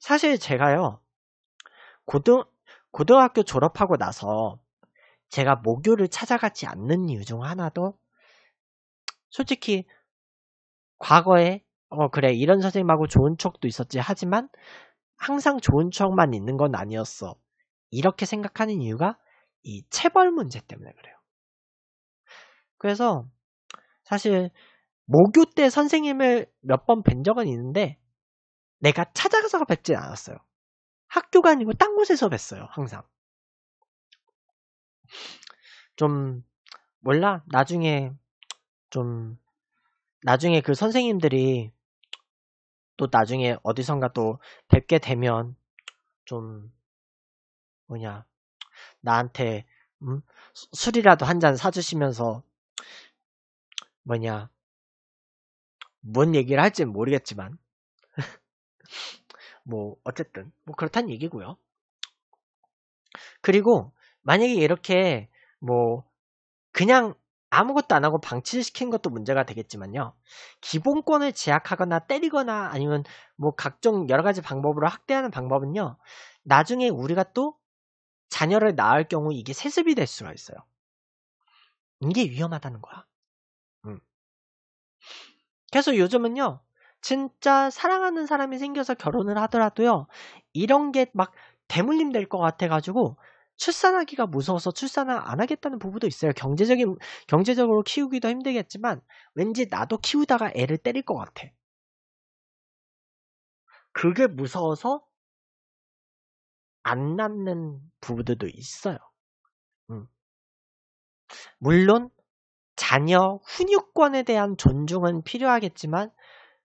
사실 제가요, 고등, 고등학교 졸업하고 나서 제가 모교를 찾아가지 않는 이유 중 하나도 솔직히 과거에 어 그래 이런 선생님하고 좋은 척도 있었지 하지만 항상 좋은 척만 있는 건 아니었어 이렇게 생각하는 이유가 이 체벌 문제 때문에 그래요. 그래서 사실 모교 때 선생님을 몇 번 뵌 적은 있는데 내가 찾아가서 뵙진 않았어요. 학교가 아니고 딴 곳에서 뵀어요, 항상. 좀, 몰라. 나중에, 좀, 나중에 그 선생님들이 또 나중에 어디선가 또 뵙게 되면 좀 뭐냐 나한테 음? 술이라도 한 잔 사주시면서 뭐냐 뭔 얘기를 할지 모르겠지만 *laughs* 뭐 어쨌든 뭐 그렇단 얘기고요. 그리고 만약에 이렇게 뭐 그냥 아무것도 안 하고 방치시킨 것도 문제가 되겠지만요. 기본권을 제약하거나 때리거나 아니면 뭐 각종 여러 가지 방법으로 확대하는 방법은요. 나중에 우리가 또 자녀를 낳을 경우 이게 세습이 될 수가 있어요. 이게 위험하다는 거야. 음. 그래서 요즘은요, 진짜 사랑하는 사람이 생겨서 결혼을 하더라도요, 이런 게 막 대물림 될 것 같아가지고, 출산하기가 무서워서 출산을 안 하겠다는 부부도 있어요. 경제적인, 경제적으로 키우기도 힘들겠지만, 왠지 나도 키우다가 애를 때릴 것 같아. 그게 무서워서 안남는 부부들도 있어요. 음. 물론 자녀 훈육권에 대한 존중은 필요하겠지만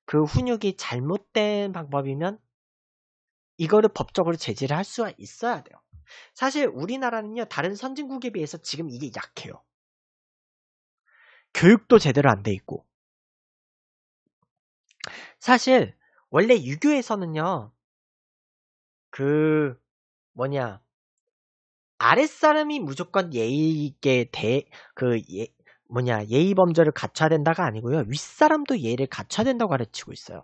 그 훈육이 잘못된 방법이면 이거를 법적으로 제재를 할 수가 있어야 돼요. 사실 우리나라는요 다른 선진국에 비해서 지금 이게 약해요. 교육도 제대로 안 돼 있고 사실 원래 유교에서는요 그 뭐냐 아랫사람이 무조건 예의 있게 대그 예, 뭐냐 예의 범죄를 갖춰야 된다가 아니고요 윗사람도 예의를 갖춰야 된다고 가르치고 있어요.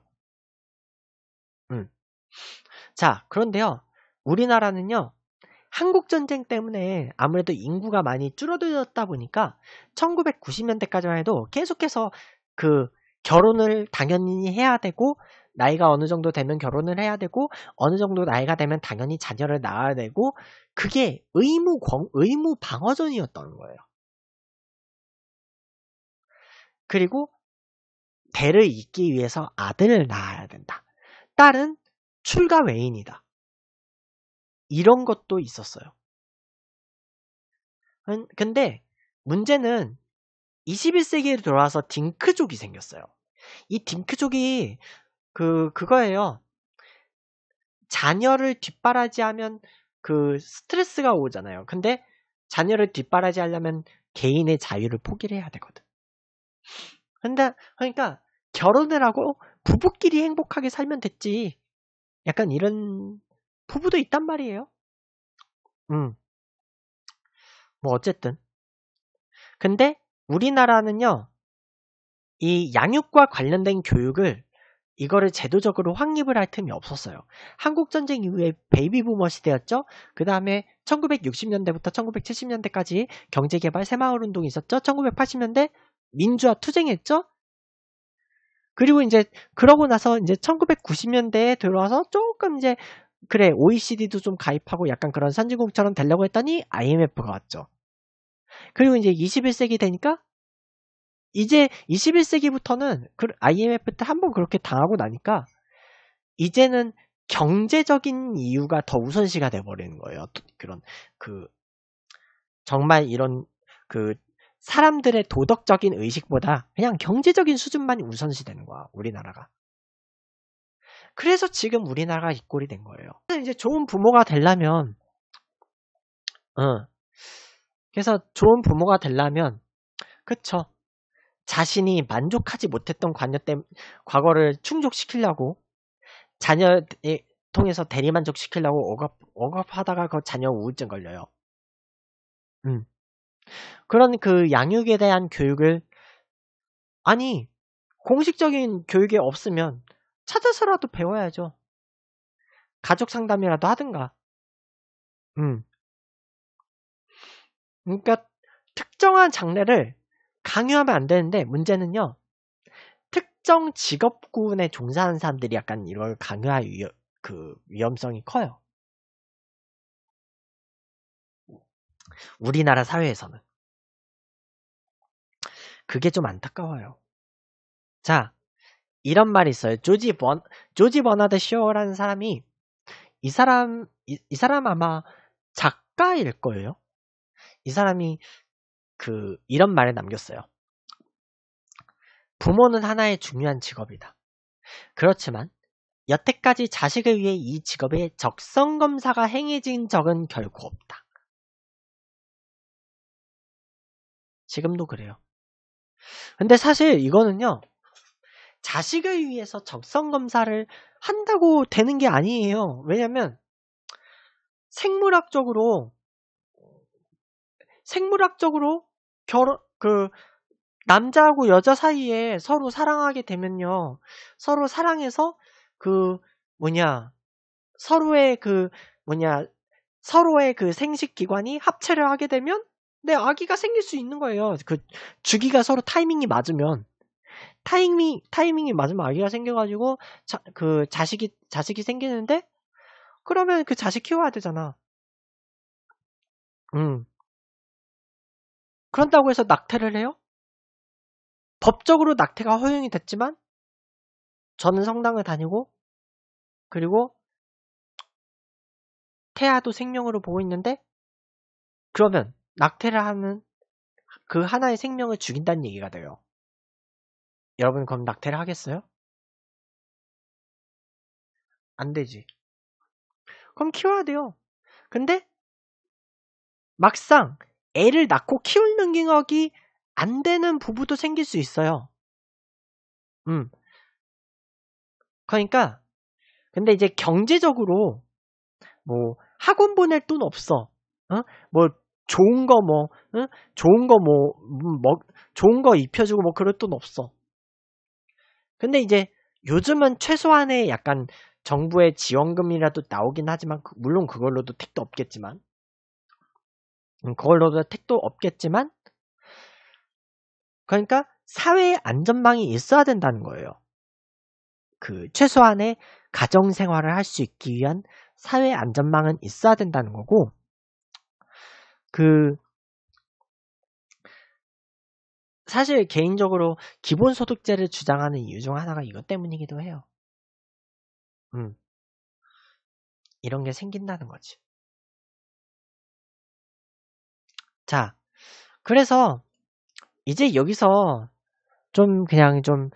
음. 자 그런데요 우리나라는요 한국 전쟁 때문에 아무래도 인구가 많이 줄어들었다 보니까 1990년대까지만 해도 계속해서 그 결혼을 당연히 해야 되고 나이가 어느 정도 되면 결혼을 해야 되고 어느 정도 나이가 되면 당연히 자녀를 낳아야 되고 그게 의무 권, 의무 방어전이었던 거예요. 그리고 대를 잇기 위해서 아들을 낳아야 된다. 딸은 출가 외인이다. 이런 것도 있었어요. 음, 근데 문제는 21세기에 들어와서 딩크족이 생겼어요. 이 딩크족이 그 그거예요. 자녀를 뒷바라지하면 그 스트레스가 오잖아요. 근데 자녀를 뒷바라지하려면 개인의 자유를 포기를 해야 되거든. 근데 그러니까 결혼을 하고 부부끼리 행복하게 살면 됐지. 약간 이런 부부도 있단 말이에요. 음. 뭐 어쨌든. 근데 우리나라는요. 이 양육과 관련된 교육을 이거를 제도적으로 확립을 할 틈이 없었어요. 한국전쟁 이후에 베이비부머 시대였죠. 그 다음에 1960년대부터 1970년대까지 경제개발 새마을운동이 있었죠. 1980년대 민주화 투쟁했죠. 그리고 이제 그러고 나서 이제 1990년대에 들어와서 조금 이제 그래 OECD도 좀 가입하고 약간 그런 선진국처럼 되려고 했더니 IMF가 왔죠. 그리고 이제 21세기 되니까 이제 21세기부터는 그 IMF 때 한 번 그렇게 당하고 나니까 이제는 경제적인 이유가 더 우선시가 돼버리는 거예요. 그런 그 정말 이런 그 사람들의 도덕적인 의식보다 그냥 경제적인 수준만 이 우선시 되는 거야 우리나라가. 그래서 지금 우리나라가 이 꼴이 된 거예요. 이제 좋은 부모가 되려면, 어, 그래서 좋은 부모가 되려면, 그쵸. 자신이 만족하지 못했던 관여 때 과거를 충족시키려고 자녀 통해서 대리만족시키려고 억압 억압하다가 그 자녀 우울증 걸려요. 음. 그런 그 양육에 대한 교육을 아니 공식적인 교육이 없으면 찾아서라도 배워야죠. 가족 상담이라도 하든가. 음. 그러니까 특정한 장래를 강요하면 안 되는데 문제는요. 특정 직업군에 종사하는 사람들이 약간 이걸 강요할 위험, 그 위험성이 커요. 우리나라 사회에서는. 그게 좀 안타까워요. 자, 이런 말이 있어요. 조지 번, 조지 버나드 쇼라는 사람이 이 사람, 이, 이 사람 아마 작가일 거예요. 이 사람이 그 이런 말을 남겼어요. 부모는 하나의 중요한 직업이다. 그렇지만 여태까지 자식을 위해 이직업에 적성 검사가 행해진 적은 결코 없다. 지금도 그래요. 근데 사실 이거는요. 자식을 위해서 적성 검사를 한다고 되는 게 아니에요. 왜냐면 생물학적으로 생물학적으로 결혼 그 남자하고 여자 사이에 서로 사랑하게 되면요. 서로 사랑해서 그 뭐냐 서로의 그 뭐냐 서로의 그 생식 기관이 합체를 하게 되면 내 아기가 생길 수 있는 거예요. 그 주기가 서로 타이밍이 맞으면 타이밍 타이밍이 맞으면 아기가 생겨가지고 자, 그 자식이 자식이 생기는데 그러면 그 자식 키워야 되잖아. 음. 그런다고 해서 낙태를 해요? 법적으로 낙태가 허용이 됐지만 저는 성당을 다니고 그리고 태아도 생명으로 보고 있는데 그러면 낙태를 하는 그 하나의 생명을 죽인다는 얘기가 돼요. 여러분 그럼 낙태를 하겠어요? 안 되지. 그럼 키워야 돼요. 근데 막상 애를 낳고 키울 능력이 안 되는 부부도 생길 수 있어요. 음. 그러니까 근데 이제 경제적으로 뭐 학원 보낼 돈 없어. 어? 뭐 좋은 거 뭐, 어? 좋은 거 뭐, 음, 뭐, 좋은 거 입혀주고 뭐 그럴 돈 없어. 근데 이제 요즘은 최소한의 약간 정부의 지원금이라도 나오긴 하지만 그, 물론 그걸로도 택도 없겠지만 음, 그걸로도 택도 없겠지만 그러니까 사회의 안전망이 있어야 된다는 거예요. 그 최소한의 가정 생활을 할 수 있기 위한 사회 안전망은 있어야 된다는 거고 그 사실 개인적으로 기본소득제를 주장하는 이유 중 하나가 이것 때문이기도 해요. 음. 이런 게 생긴다는 거지. 자, 그래서 이제 여기서 좀 그냥 좀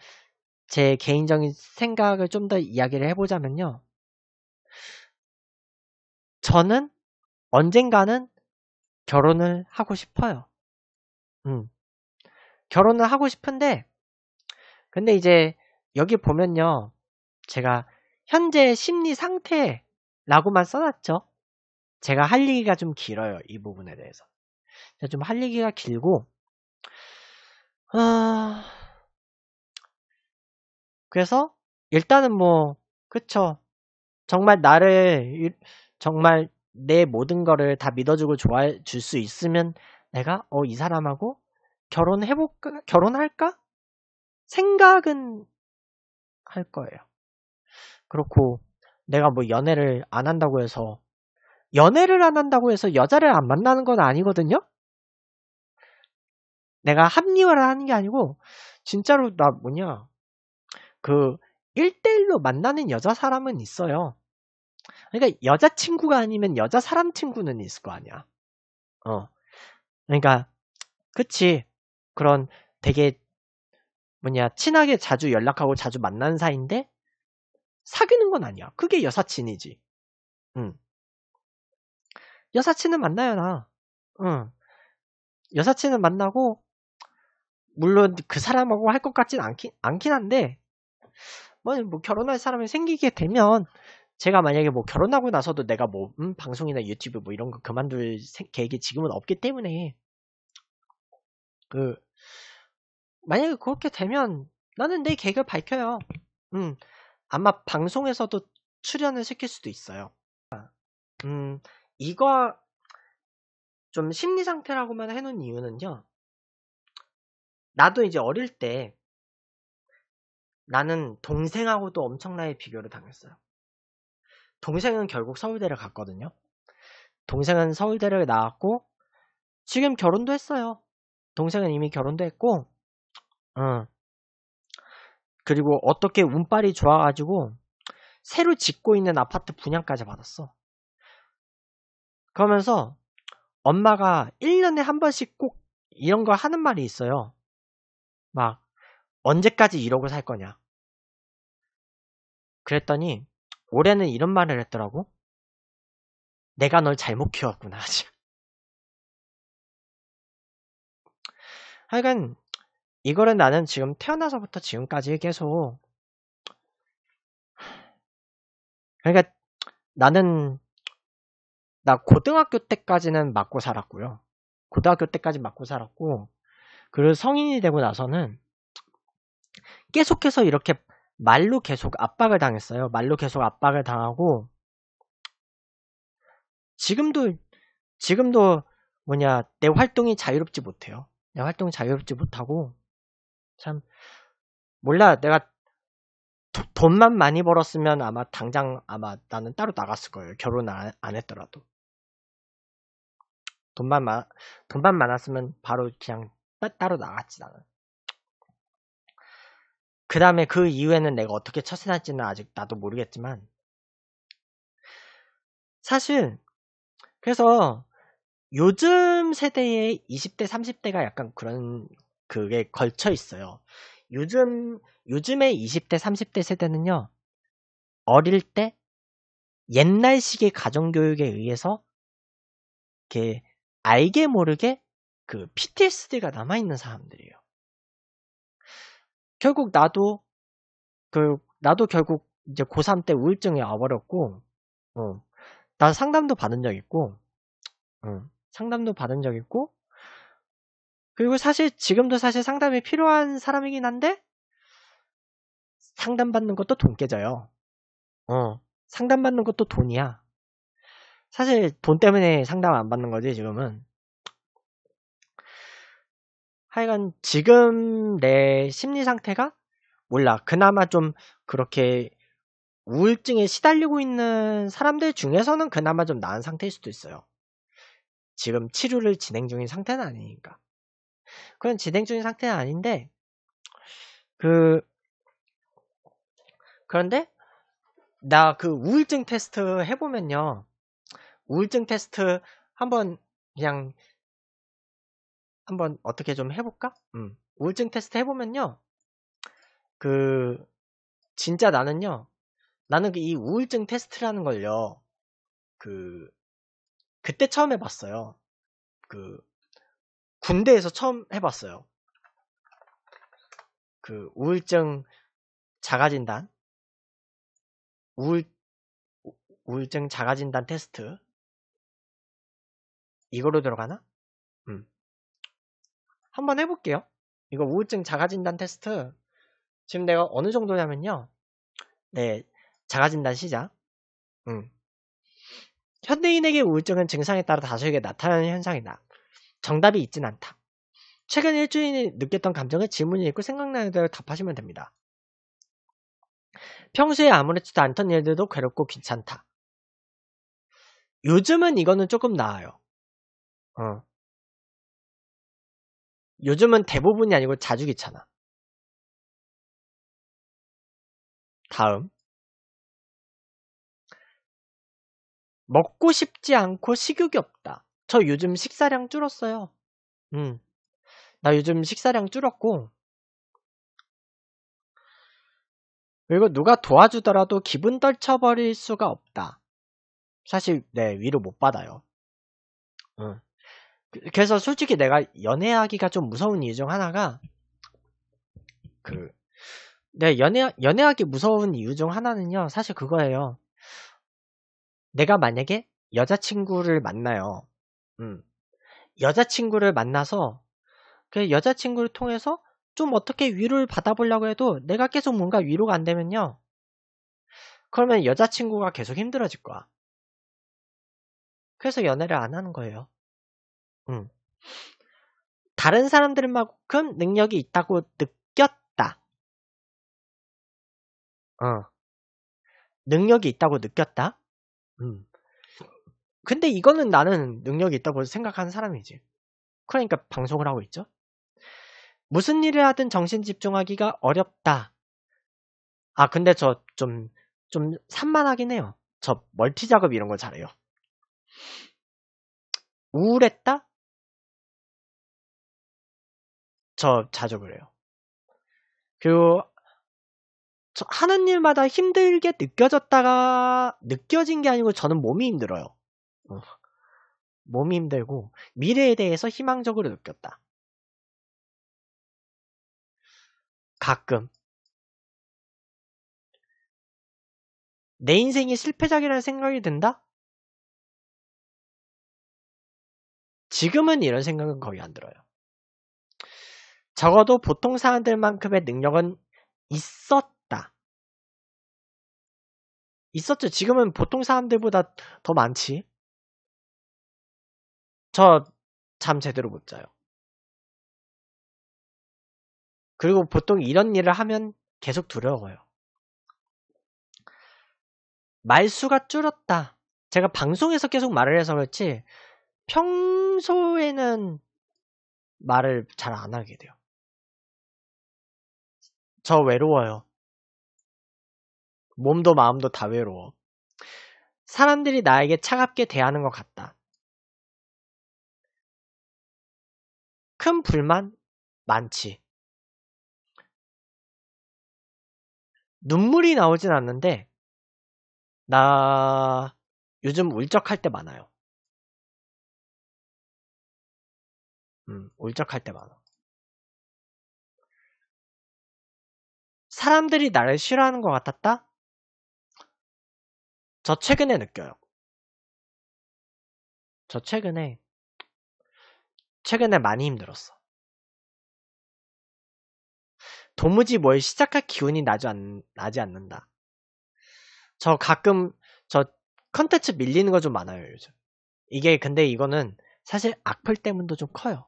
제 개인적인 생각을 좀 더 이야기를 해보자면요. 저는 언젠가는 결혼을 하고 싶어요. 음. 결혼을 하고 싶은데, 근데 이제 여기 보면요. 제가 현재 심리 상태라고만 써놨죠. 제가 할 얘기가 좀 길어요. 이 부분에 대해서. 좀할 얘기가 길고 아... 그래서 일단은 뭐 그쵸 정말 나를 정말 내 모든 거를 다 믿어주고 좋아해 줄 수 있으면 내가 어 이 사람하고 결혼해볼까 결혼할까 생각은 할 거예요 그렇고 내가 뭐 연애를 안 한다고 해서 연애를 안 한다고 해서 여자를 안 만나는 건 아니거든요 내가 합리화를 하는 게 아니고 진짜로 나 뭐냐 그 1대1로 만나는 여자 사람은 있어요. 그러니까 여자 친구가 아니면 여자 사람 친구는 있을 거 아니야. 어. 그러니까 그치 그런 되게 뭐냐 친하게 자주 연락하고 자주 만난 사이인데 사귀는 건 아니야. 그게 여사친이지. 응. 여사친은 만나요 나. 응. 여사친은 만나고 물론 그 사람하고 할 것 같진 않긴, 않긴 한데, 뭐, 뭐 결혼할 사람이 생기게 되면, 제가 만약에 뭐 결혼하고 나서도 내가 뭐, 음, 방송이나 유튜브 뭐 이런 거 그만둘 계획이 지금은 없기 때문에, 그, 만약에 그렇게 되면 나는 내 계획을 밝혀요. 음, 아마 방송에서도 출연을 시킬 수도 있어요. 음, 이거 좀 심리 상태라고만 해놓은 이유는요. 나도 이제 어릴 때 나는 동생하고도 엄청나게 비교를 당했어요. 동생은 결국 서울대를 갔거든요. 동생은 서울대를 나왔고 지금 결혼도 했어요. 동생은 이미 결혼도 했고, 응. 어. 그리고 어떻게 운빨이 좋아가지고 새로 짓고 있는 아파트 분양까지 받았어. 그러면서 엄마가 1년에 한 번씩 꼭 이런 걸 하는 말이 있어요. 막 언제까지 1억을 살 거냐. 그랬더니 올해는 이런 말을 했더라고. 내가 널 잘못 키웠구나. *laughs* 하여간 이거는 나는 지금 태어나서부터 지금까지 계속 *sighs* 그러니까 나는 나 고등학교 때까지는 맞고 살았고요. 고등학교 때까지 맞고 살았고 그리고 성인이 되고 나서는 계속해서 이렇게 말로 계속 압박을 당했어요. 말로 계속 압박을 당하고 지금도 지금도 뭐냐 내 활동이 자유롭지 못해요. 내 활동이 자유롭지 못하고 참 몰라 내가 도, 돈만 많이 벌었으면 아마 당장 아마 나는 따로 나갔을 거예요. 결혼 안, 안 했더라도 돈만 많 돈만 많았으면 바로 그냥 따로 나갔지 나는. 그 다음에 그 이후에는 내가 어떻게 처신할지는 아직 나도 모르겠지만 사실 그래서 요즘 세대의 20대 30대가 약간 그런 그게 걸쳐 있어요. 요즘 요즘의 20대 30대 세대는요 어릴 때 옛날식의 가정교육에 의해서 이렇게 알게 모르게 그 PTSD가 남아있는 사람들이에요. 결국 나도, 그, 나도 결국 이제 고3 때 우울증에 와버렸고, 어, 나 상담도 받은 적 있고, 어, 상담도 받은 적 있고, 그리고 사실 지금도 사실 상담이 필요한 사람이긴 한데, 상담받는 것도 돈 깨져요. 어, 상담받는 것도 돈이야. 사실 돈 때문에 상담 안 받는 거지, 지금은. 하여간 지금 내 심리 상태가 몰라. 그나마 좀 그렇게 우울증에 시달리고 있는 사람들 중에서는 그나마 좀 나은 상태일 수도 있어요. 지금 치료를 진행 중인 상태는 아니니까. 그건 진행 중인 상태는 아닌데, 그, 그런데, 나 그 우울증 테스트 해보면요. 우울증 테스트 한번 그냥 한번 어떻게 좀 해볼까? 음. 우울증 테스트 해보면요. 그, 진짜 나는요. 나는 그 이 우울증 테스트라는 걸요. 그, 그때 처음 해봤어요. 그, 군대에서 처음 해봤어요. 그, 우울증 자가진단. 우울, 우울증 자가진단 테스트. 이거로 들어가나? 한번 해볼게요. 이거 우울증 자가진단 테스트. 지금 내가 어느 정도냐면요. 네, 자가진단 시작. 음. 현대인에게 우울증은 증상에 따라 다수에게 나타나는 현상이다. 정답이 있진 않다. 최근 일주일이 느꼈던 감정을 질문이 있고 생각나는 대로 답하시면 됩니다. 평소에 아무렇지도 않던 일들도 괴롭고 귀찮다. 요즘은 이거는 조금 나아요. 어. 요즘은 대부분이 아니고 자주 귀찮아. 다음. 먹고 싶지 않고 식욕이 없다. 저 요즘 식사량 줄었어요. 음. 나 요즘 식사량 줄었고. 그리고 누가 도와주더라도 기분 떨쳐버릴 수가 없다. 사실, 네, 위로 못 받아요. 음. 그래서 솔직히 내가 연애하기가 좀 무서운 이유 중 하나가 그 내가 네, 연애 연애하기 무서운 이유 중 하나는요. 사실 그거예요. 내가 만약에 여자친구를 만나요. 음. 여자친구를 만나서 그 여자친구를 통해서 좀 어떻게 위로를 받아보려고 해도 내가 계속 뭔가 위로가 안 되면요. 그러면 여자친구가 계속 힘들어질 거야. 그래서 연애를 안 하는 거예요. 다른 사람들만큼 능력이 있다고 느꼈다. 어. 능력이 있다고 느꼈다. 음. 근데 이거는 나는 능력이 있다고 생각하는 사람이지. 그러니까 방송을 하고 있죠. 무슨 일을 하든 정신 집중하기가 어렵다. 아, 근데 저 좀, 좀 산만하긴 해요. 저 멀티 작업 이런 거 잘해요. 우울했다? 저 자주 그래요. 그리고 하는 일마다 힘들게 느껴졌다가 느껴진 게 아니고 저는 몸이 힘들어요. 어. 몸이 힘들고 미래에 대해서 희망적으로 느꼈다. 가끔 내 인생이 실패작이라는 생각이 든다? 지금은 이런 생각은 거의 안 들어요. 적어도 보통 사람들만큼의 능력은 있었다. 있었죠. 지금은 보통 사람들보다 더 많지. 저 잠 제대로 못 자요. 그리고 보통 이런 일을 하면 계속 두려워요. 말수가 줄었다. 제가 방송에서 계속 말을 해서 그렇지 평소에는 말을 잘 안 하게 돼요. 저 외로워요. 몸도 마음도 다 외로워. 사람들이 나에게 차갑게 대하는 것 같다. 큰 불만 많지. 눈물이 나오진 않는데, 나 요즘 울적할 때 많아요. 음, 울적할 때 많아. 사람들이 나를 싫어하는 것 같았다? 저 최근에 느껴요. 저 최근에, 최근에 많이 힘들었어. 도무지 뭘 시작할 기운이 나지, 않, 나지 않는다. 저 가끔, 저 컨텐츠 밀리는 거 좀 많아요, 요즘. 이게 근데 이거는 사실 악플 때문도 좀 커요.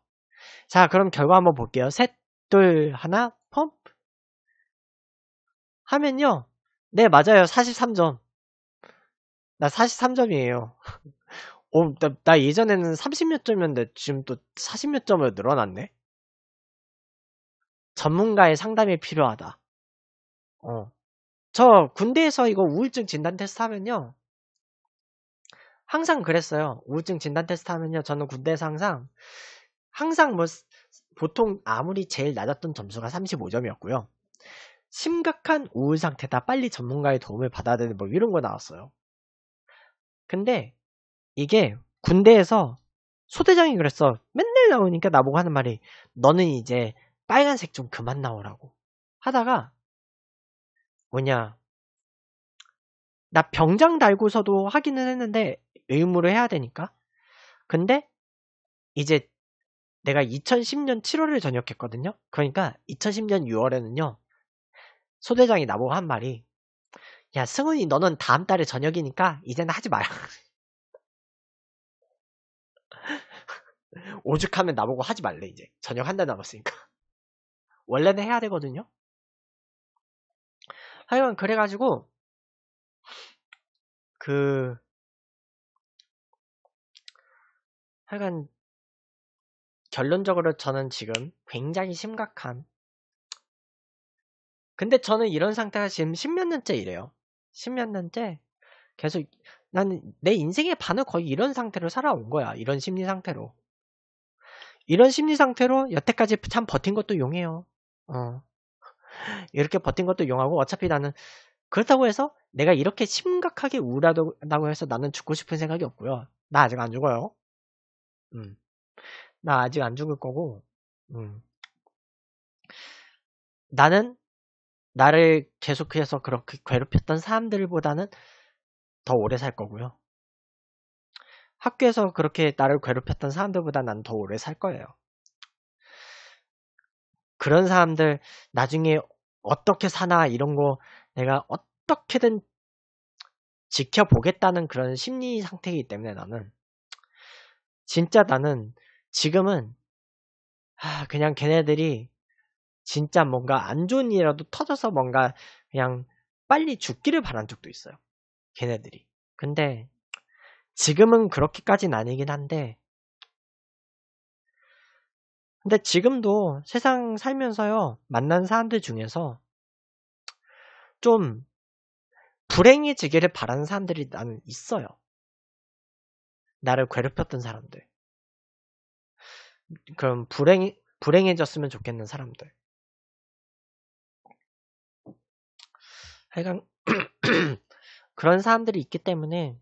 자, 그럼 결과 한번 볼게요. 셋, 둘, 하나. 하면요. 네, 맞아요. 43점. 나 43점이에요. *laughs* 어, 나, 나 예전에는 30몇 점이었는데 지금 또 40몇 점으로 늘어났네? 전문가의 상담이 필요하다. 어. 저 군대에서 이거 우울증 진단 테스트 하면요. 항상 그랬어요. 우울증 진단 테스트 하면요. 저는 군대에서 항상, 항상 뭐, 보통 아무리 제일 낮았던 점수가 35점이었고요. 심각한 우울 상태다. 빨리 전문가의 도움을 받아야 되는 뭐 이런 거 나왔어요. 근데 이게 군대에서 소대장이 그랬어. 맨날 나오니까 나보고 하는 말이 너는 이제 빨간색 좀 그만 나오라고 하다가 뭐냐 나 병장 달고서도 하기는 했는데 의무를 해야 되니까 근데 이제 내가 2010년 7월을 전역했거든요. 그러니까 2010년 6월에는요 소대장이 나보고 한 말이 야 승훈이 너는 다음 달에 저녁이니까 이제는 하지 마라. *laughs* 오죽하면 나보고 하지 말래 이제 저녁 한 달 남았으니까 *laughs* 원래는 해야 되거든요. 하여간 그래가지고 그 하여간 결론적으로 저는 지금 굉장히 심각한 근데 저는 이런 상태가 지금 십몇 년째 이래요. 십몇 년째 계속 나는 내 인생의 반을 거의 이런 상태로 살아온 거야. 이런 심리 상태로. 이런 심리 상태로 여태까지 참 버틴 것도 용해요. 어. 이렇게 버틴 것도 용하고 어차피 나는 그렇다고 해서 내가 이렇게 심각하게 우울하다고 해서 나는 죽고 싶은 생각이 없고요. 나 아직 안 죽어요. 음. 나 아직 안 죽을 거고. 음. 나는 나를 계속해서 그렇게 괴롭혔던 사람들보다는 더 오래 살 거고요. 학교에서 그렇게 나를 괴롭혔던 사람들보다 난 더 오래 살 거예요. 그런 사람들 나중에 어떻게 사나 이런 거 내가 어떻게든 지켜보겠다는 그런 심리 상태이기 때문에 나는 진짜 나는 지금은 아, 그냥 걔네들이 진짜 뭔가 안 좋은 일이라도 터져서 뭔가 그냥 빨리 죽기를 바란 적도 있어요. 걔네들이. 근데 지금은 그렇게까지는 아니긴 한데 근데 지금도 세상 살면서요 만난 사람들 중에서 좀 불행해지기를 바라는 사람들이 나는 있어요. 나를 괴롭혔던 사람들. 그럼 불행, 불행해졌으면 좋겠는 사람들. 하여간 *clears throat* 그런 사람들이 있기 때문에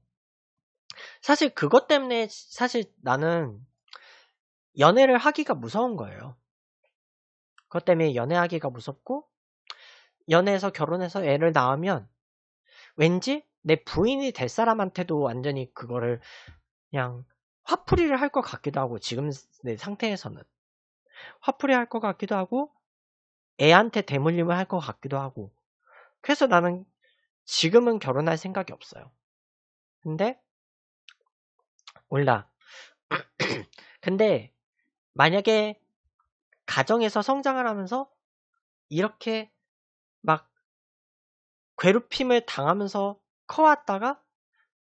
사실 그것 때문에 사실 나는 연애를 하기가 무서운 거예요. 그것 때문에 연애하기가 무섭고 연애해서 결혼해서 애를 낳으면 왠지 내 부인이 될 사람한테도 완전히 그거를 그냥 화풀이를 할 것 같기도 하고 지금 내 상태에서는 화풀이 할 것 같기도 하고 애한테 대물림을 할 것 같기도 하고 그래서 나는 지금은 결혼할 생각이 없어요. 근데 몰라. *clears throat* 근데 만약에 가정에서 성장을 하면서 이렇게 막 괴롭힘을 당하면서 커왔다가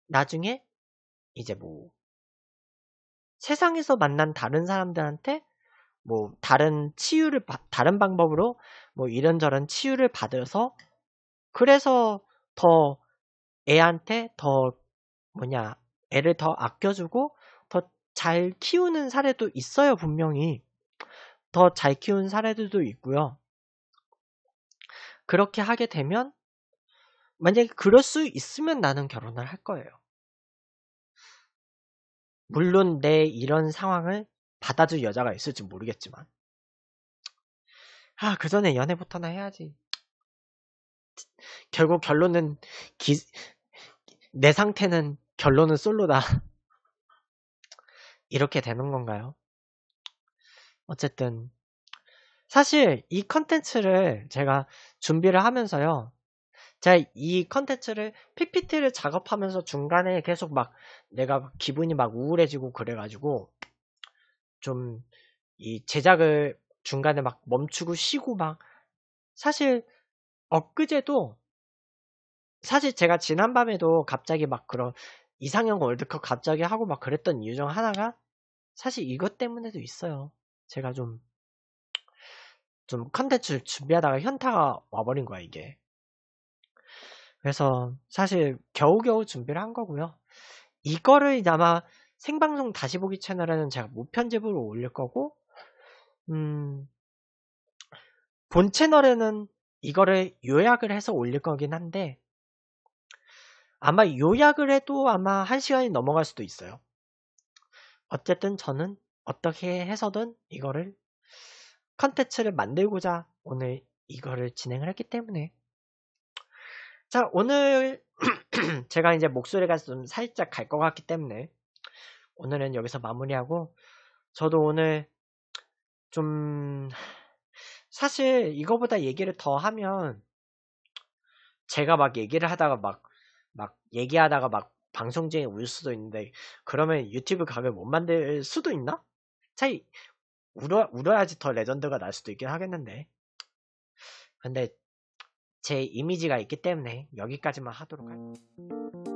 나중에 이제 뭐 세상에서 만난 다른 사람들한테 뭐 다른 치유를 다른 방법으로 뭐 이런저런 치유를 받아서 그래서 더 애한테 더 뭐냐 애를 더 아껴주고 더 잘 키우는 사례도 있어요 분명히 더 잘 키운 사례들도 있고요 그렇게 하게 되면 만약에 그럴 수 있으면 나는 결혼을 할 거예요 물론 내 이런 상황을 받아줄 여자가 있을지 모르겠지만 아그 전에 연애부터나 해야지 결국 결론은 기, 내 상태는 결론은 솔로다. *laughs* 이렇게 되는 건가요? 어쨌든 사실 이 컨텐츠를 제가 준비를 하면서요. 제가 이 컨텐츠를 PPT를 작업하면서 중간에 계속 막 내가 기분이 막 우울해지고 그래가지고 좀 이 제작을 중간에 막 멈추고 쉬고 막 사실 엊그제도 사실 제가 지난밤에도 갑자기 막 그런 이상형 월드컵 갑자기 하고 막 그랬던 이유 중 하나가 사실 이것 때문에도 있어요. 제가 좀, 좀 컨텐츠 준비하다가 현타가 와버린 거야, 이게. 그래서 사실 겨우겨우 준비를 한 거고요. 이거를 아마 생방송 다시 보기 채널에는 제가 무편집으로 올릴 거고, 음, 본 채널에는 이거를 요약을 해서 올릴 거긴 한데 아마 요약을 해도 아마 한 시간이 넘어갈 수도 있어요. 어쨌든 저는 어떻게 해서든 이거를 컨텐츠를 만들고자 오늘 이거를 진행을 했기 때문에 자 오늘 *clears throat* 제가 이제 목소리가 좀 살짝 갈 것 같기 때문에 오늘은 여기서 마무리하고 저도 오늘 좀 사실 이거보다 얘기를 더 하면 제가 막 얘기를 하다가 막, 막 얘기하다가 막 방송 중에 울 수도 있는데 그러면 유튜브 각을 못 만들 수도 있나? 차이 울어, 울어야지 더 레전드가 날 수도 있긴 하겠는데 근데 제 이미지가 있기 때문에 여기까지만 하도록 할게요.